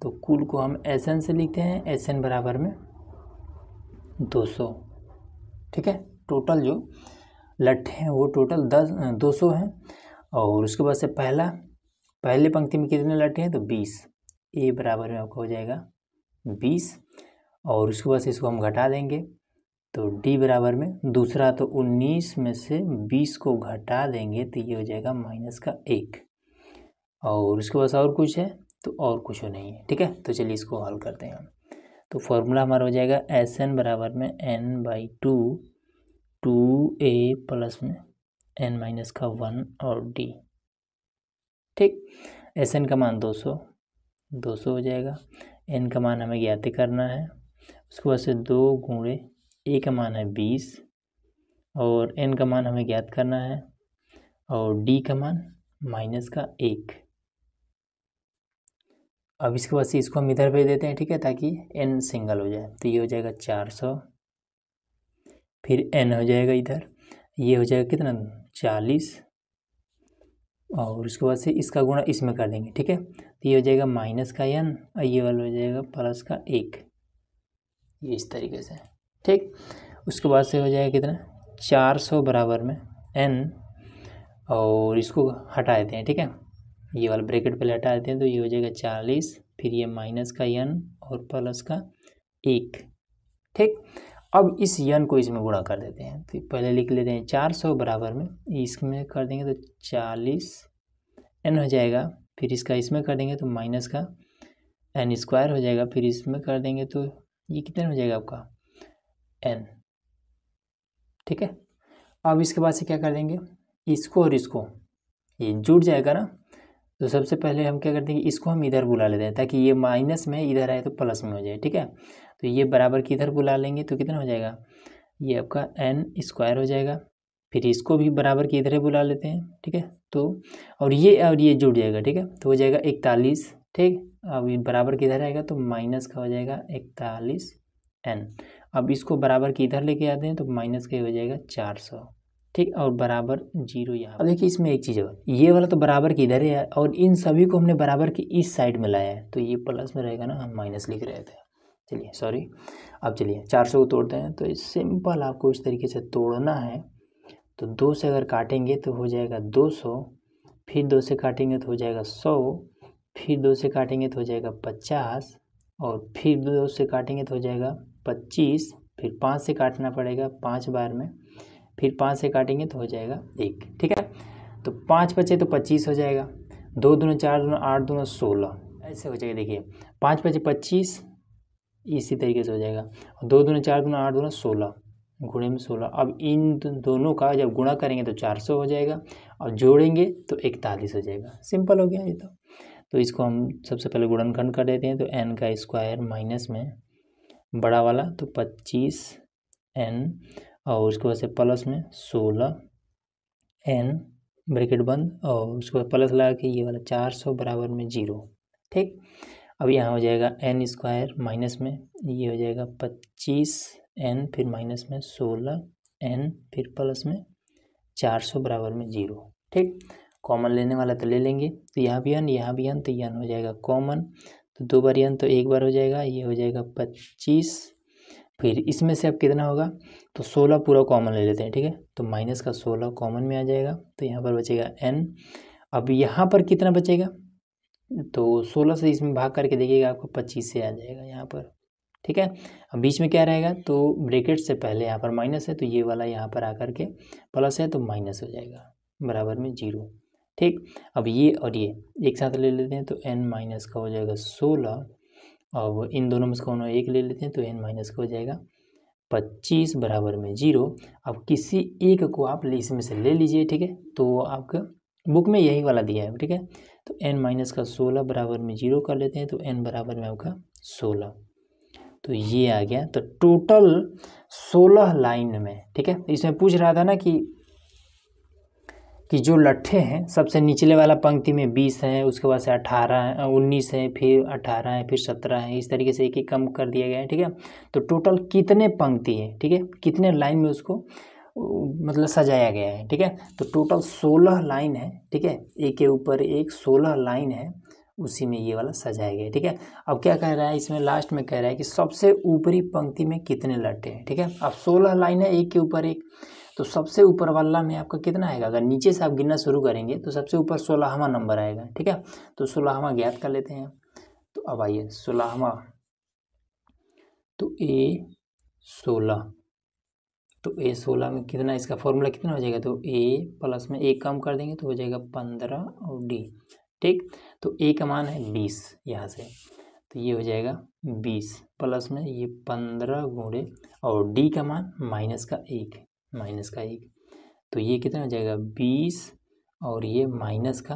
Speaker 1: तो कुल को हम एस एन से लिखते हैं एस एन बराबर में 200 ठीक है टोटल जो लट्ठे हैं वो टोटल दस दो सौ हैं और उसके बाद से पहला पहले पंक्ति में कितने लट्ठे हैं तो बीस ए बराबर में आपका हो जाएगा बीस और उसके बाद से इसको हम घटा देंगे तो डी बराबर में दूसरा तो 19 में से 20 को घटा देंगे तो ये हो जाएगा माइनस का एक और उसके पास और कुछ है तो और कुछ नहीं है ठीक है तो चलिए इसको हल करते हैं हम तो फॉर्मूला हमारा हो जाएगा एस एन बराबर में N by two two A plus में एन माइनस का वन और डी ठीक एस एन का मान 200 200 हो जाएगा एन का मान हमें ज्ञात करना है उसके बाद से दो गुणे ए का मान है बीस और एन का मान हमें ज्ञात करना है और डी का मान माइनस का एक अब इसके बाद से इसको हम इधर भेज देते हैं ठीक है ताकि एन सिंगल हो जाए तो ये हो जाएगा चार सौ फिर एन हो जाएगा इधर ये हो जाएगा कितना चालीस और उसके बाद से इसका गुणा इसमें कर देंगे ठीक है तो ये हो जाएगा माइनस का एन और ये वाला हो जाएगा प्लस का एक ये इस तरीके से ठीक उसके बाद से हो जाएगा कितना चार सौ बराबर में एन और इसको हटा देते हैं ठीक है ये वाला ब्रैकेट पहले हटा देते हैं तो ये हो जाएगा चालीस फिर ये माइनस का यन और प्लस का एक ठीक अब इस यन को इसमें गुणा कर देते हैं तो पहले लिख लेते हैं चार सौ बराबर में इसमें कर देंगे तो चालीस एन हो जाएगा फिर इसका इसमें कर देंगे तो माइनस का एन स्क्वायर हो जाएगा फिर इसमें कर देंगे तो ये कितना हो जाएगा आपका एन ठीक है अब इसके बाद से क्या कर देंगे इसको और इसको ये जुड़ जाएगा ना तो सबसे पहले हम क्या कर देंगे इसको हम इधर बुला लेते हैं ताकि ये माइनस में इधर आए तो प्लस में हो जाए ठीक है तो ये बराबर किधर बुला लेंगे तो कितना हो जाएगा ये आपका एन स्क्वायर हो जाएगा फिर इसको भी बराबर की इधर बुला लेते हैं ठीक है तो और ये और ये जुड़ जाएगा ठीक है तो हो जाएगा इकतालीस ठीक अब बराबर किधर आएगा तो माइनस का हो जाएगा इकतालीस एन अब इसको बराबर की इधर लेके आते हैं तो माइनस का हो जाएगा चार सौ ठीक और बराबर जीरो यहाँ अब देखिए इसमें एक चीज़ और ये वाला तो बराबर की इधर है और इन सभी को हमने बराबर की इस साइड में लाया है तो ये प्लस में रहेगा ना हम माइनस लिख रहे थे चलिए सॉरी अब चलिए चार सौ को तोड़ते हैं तो सिंपल आपको इस तरीके से तोड़ना है तो दो से अगर काटेंगे तो हो जाएगा दो सौ फिर दो से काटेंगे तो हो जाएगा सौ फिर दो से काटेंगे तो हो जाएगा पचास और फिर दो से काटेंगे तो हो जाएगा पच्चीस फिर पाँच से काटना पड़ेगा पाँच बार में फिर पाँच से काटेंगे तो हो जाएगा एक ठीक है तो पाँच बचे तो पच्चीस हो जाएगा दो दोनों चार दोनों आठ दोनों सोलह ऐसे हो जाएगा देखिए पाँच बचे पच्चीस इसी तरीके से हो जाएगा और दो दोनों चार दोनों आठ दोनों सोलह गुणे में सोलह अब इन दोनों का जब गुणा करेंगे तो चार सौ हो जाएगा और जोड़ेंगे तो इकतालीस हो जाएगा सिंपल हो गया ये तो तो इसको हम सबसे पहले गुणनखंड कर देते हैं तो एन का स्क्वायर माइनस में बड़ा वाला तो पच्चीस एन और उसके बाद से प्लस में सोलह एन ब्रैकेट बंद और उसके बाद प्लस लगा के ये वाला चार सौ बराबर में जीरो ठीक अब यहाँ हो जाएगा एन स्क्वायर माइनस में ये हो जाएगा पच्चीस एन फिर माइनस में सोलह एन फिर प्लस में चार सौ बराबर में जीरो ठीक कॉमन लेने वाला तो ले लेंगे तो यहाँ भी एन यहाँ भी एन तो एन हो जाएगा कॉमन तो दो बार यन तो एक बार हो जाएगा ये हो जाएगा पच्चीस फिर इसमें से अब कितना होगा तो सोलह पूरा कॉमन ले लेते हैं ठीक है तो माइनस का सोलह कॉमन में आ जाएगा तो यहाँ पर बचेगा एन अब यहाँ पर कितना बचेगा तो सोलह से इसमें भाग करके देखिएगा आपको पच्चीस से आ जाएगा यहाँ पर ठीक है अब बीच में क्या रहेगा तो ब्रेकेट से पहले यहाँ पर माइनस है तो ये वाला यहाँ पर आकर के प्लस है तो माइनस हो जाएगा बराबर में जीरो ठीक अब ये और ये एक साथ ले लेते हैं तो एन माइनस का हो जाएगा सोलह अब इन दोनों में से कौन एक ले लेते हैं तो एन माइनस का हो जाएगा पच्चीस बराबर में जीरो अब किसी एक को आप इसमें से ले लीजिए ठीक है तो आपके बुक में यही वाला दिया है ठीक है तो एन माइनस का सोलह बराबर में जीरो कर लेते हैं तो एन बराबर में आपका सोलह तो ये आ गया तो टोटल सोलह लाइन में ठीक है इसमें पूछ रहा था ना कि कि जो लट्ठे हैं सबसे निचले वाला पंक्ति में बीस है उसके बाद से अठारह हैं उन्नीस है फिर अठारह है फिर सत्रह है इस तरीके से एक एक कम कर दिया गया है ठीक है तो टोटल कितने पंक्ति है ठीक है कितने लाइन में उसको मतलब सजाया गया है ठीक है तो टोटल सोलह लाइन है ठीक है एक के ऊपर एक सोलह लाइन है उसी में ये वाला सजाया गया है ठीक है अब क्या कह रहा है इसमें लास्ट में कह रहा है कि सबसे ऊपरी पंक्ति में कितने लट्ठे हैं ठीक है अब सोलह लाइन है एक के ऊपर एक तो सबसे ऊपर वाला में आपका कितना आएगा अगर नीचे से आप गिनना शुरू करेंगे तो सबसे ऊपर सोलहवा नंबर आएगा ठीक है तो सोलहवा ज्ञात कर लेते हैं तो अब आइए सोलहवा तो ए सोलह तो ए सोलह में कितना इसका फॉर्मूला कितना हो जाएगा तो ए प्लस में एक कम कर देंगे तो हो जाएगा पंद्रह और डी ठीक तो ए का मान है बीस यहाँ से तो ये हो जाएगा बीस प्लस में ये पंद्रह गुणे और डी का मान माइनस का एक माइनस का एक तो ये कितना हो जाएगा बीस और ये माइनस का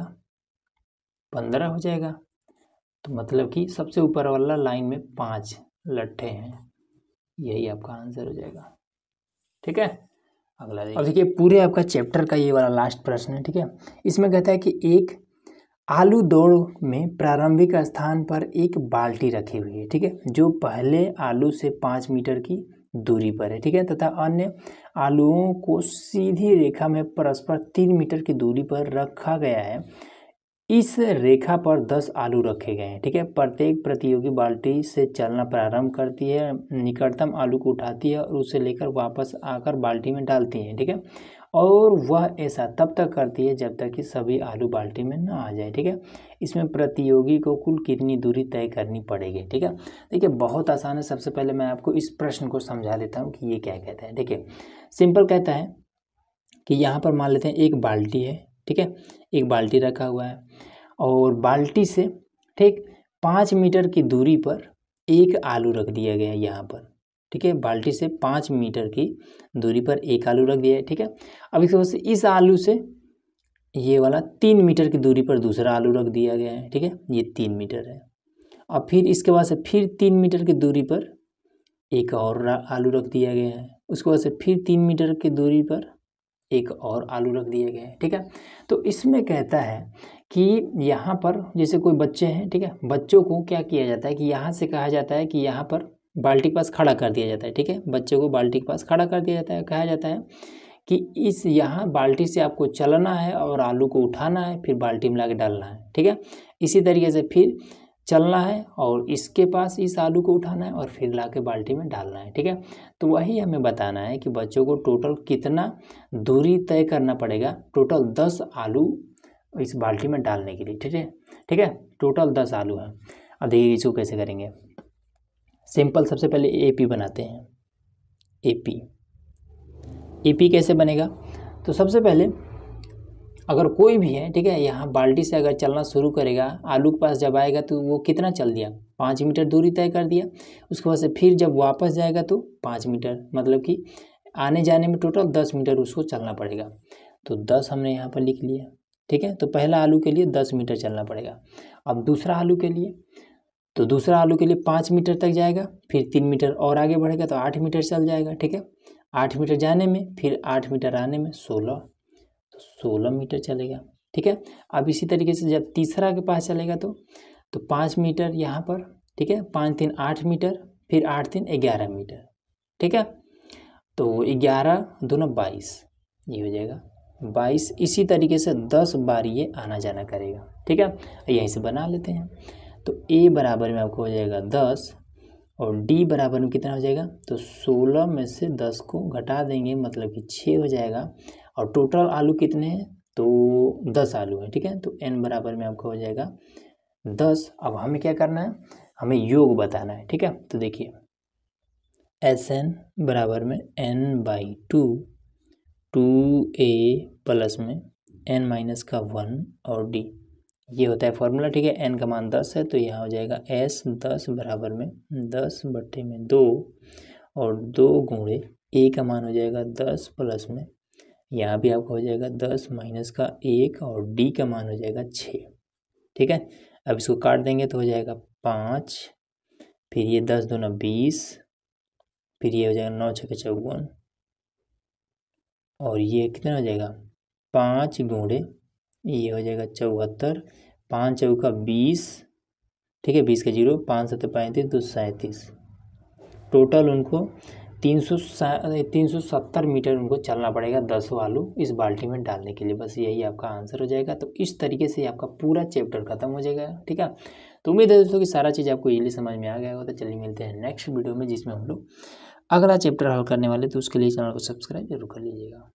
Speaker 1: पंद्रह हो जाएगा तो मतलब कि सबसे ऊपर वाला लाइन में पाँच लट्ठे हैं यही आपका आंसर हो जाएगा ठीक है अगला देखिए अब देखिए पूरे आपका चैप्टर का ये वाला लास्ट प्रश्न है ठीक है इसमें कहता है कि एक आलू दौड़ में प्रारंभिक स्थान पर एक बाल्टी रखी हुई है ठीक है जो पहले आलू से पाँच मीटर की दूरी पर है ठीक है तथा अन्य आलुओं को सीधी रेखा में परस्पर तीन मीटर की दूरी पर रखा गया है इस रेखा पर दस आलू रखे गए हैं ठीक है प्रत्येक प्रतियोगी बाल्टी से चलना प्रारंभ करती है निकटतम आलू को उठाती है और उसे लेकर वापस आकर बाल्टी में डालती है ठीक है और वह ऐसा तब तक करती है जब तक कि सभी आलू बाल्टी में ना आ जाए ठीक है इसमें प्रतियोगी को कुल कितनी दूरी तय करनी पड़ेगी ठीक है देखिए बहुत आसान है सबसे पहले मैं आपको इस प्रश्न को समझा देता हूँ कि ये क्या कहता है है सिंपल कहता है कि यहाँ पर मान लेते हैं एक बाल्टी है ठीक है एक बाल्टी रखा हुआ है और बाल्टी से ठीक पाँच मीटर की दूरी पर एक आलू रख दिया गया है यहाँ पर ठीक है बाल्टी से पाँच मीटर की दूरी पर एक आलू रख दिया है ठीक है अब इसके बाद से इस आलू से ये वाला तीन मीटर की दूरी पर दूसरा आलू रख दिया गया है ठीक है ये तीन मीटर है और फिर इसके बाद से फिर तीन मीटर की दूरी पर एक और आलू रख दिया गया है उसके बाद से फिर तीन मीटर की दूरी पर एक और आलू रख दिया गया है ठीक है तो इसमें कहता है कि यहाँ पर जैसे कोई बच्चे हैं ठीक है बच्चों को क्या किया जाता है कि यहाँ से कहा जाता है कि यहाँ पर बाल्टी के पास खड़ा कर दिया जाता है ठीक है बच्चे को बाल्टी के पास खड़ा कर दिया जाता है कहा जाता है कि इस यहाँ बाल्टी से आपको चलना है और आलू को उठाना है फिर बाल्टी में ला डालना है ठीक है इसी तरीके से फिर चलना है और इसके पास इस आलू को उठाना है और फिर ला के बाल्टी में डालना है ठीक है तो वही हमें बताना है कि बच्चों को टोटल कितना दूरी तय करना पड़ेगा टोटल दस आलू इस बाल्टी में डालने के लिए ठीक है ठीक है टोटल दस आलू है अब देखिए इसको कैसे करेंगे सिंपल सबसे पहले ए पी बनाते हैं ए पी ए पी कैसे बनेगा तो सबसे पहले अगर कोई भी है ठीक है यहाँ बाल्टी से अगर चलना शुरू करेगा आलू के पास जब आएगा तो वो कितना चल दिया पाँच मीटर दूरी तय कर दिया उसके बाद से फिर जब वापस जाएगा तो पाँच मीटर मतलब कि आने जाने में टोटल दस मीटर उसको चलना पड़ेगा तो दस हमने यहाँ पर लिख लिया ठीक है तो पहला आलू के लिए दस मीटर चलना पड़ेगा अब दूसरा आलू के लिए तो दूसरा आलू के लिए पाँच मीटर तक जाएगा फिर तीन मीटर और आगे बढ़ेगा तो आठ मीटर चल जाएगा ठीक है आठ मीटर जाने में फिर आठ मीटर आने में सोलह सोलह मीटर चलेगा ठीक है अब इसी तरीके से जब तीसरा के पास चलेगा तो तो पाँच मीटर यहाँ पर ठीक है पाँच तीन आठ मीटर फिर आठ तीन ग्यारह मीटर ठीक है तो ग्यारह दोनों बाईस ये हो जाएगा बाईस इसी तरीके से दस बार ये आना जाना करेगा ठीक है यहीं से बना लेते हैं तो ए बराबर में आपको हो जाएगा दस और डी बराबर में कितना हो जाएगा तो सोलह में से दस को घटा देंगे मतलब कि छः हो जाएगा और टोटल आलू कितने हैं तो दस आलू हैं ठीक है तो एन बराबर में आपका हो जाएगा दस अब हमें क्या करना है हमें योग बताना है ठीक है तो देखिए एस एन बराबर में N by two two A plus में एन माइनस का वन और डी ये होता है फॉर्मूला ठीक है एन का मान दस है तो यहाँ हो जाएगा एस दस बराबर में दस बट्टे में दो और दो गुणे ए का मान हो जाएगा दस प्लस में यहाँ भी आपका हो जाएगा दस माइनस का एक और डी का मान हो जाएगा छः ठीक है अब इसको काट देंगे तो हो जाएगा पाँच फिर ये दस दो बीस फिर ये हो जाएगा नौ छः चौवन और ये कितना हो जाएगा पाँच गुड़े ये हो जाएगा चौहत्तर पाँच चौका बीस ठीक है बीस का जीरो पाँच सत्तर पैंतीस दो सैंतीस टोटल उनको तीन सौ तीन सौ सत्तर मीटर उनको चलना पड़ेगा दस आलू इस बाल्टी में डालने के लिए बस यही आपका आंसर हो जाएगा तो इस तरीके से आपका पूरा चैप्टर खत्म हो जाएगा ठीक है तो उम्मीद है दोस्तों कि सारा चीज़ आपको ईजिली समझ में आ गया होगा तो चलिए मिलते हैं नेक्स्ट वीडियो में जिसमें हम लोग अगला चैप्टर हल करने वाले तो उसके लिए चैनल को सब्सक्राइब जरूर कर लीजिएगा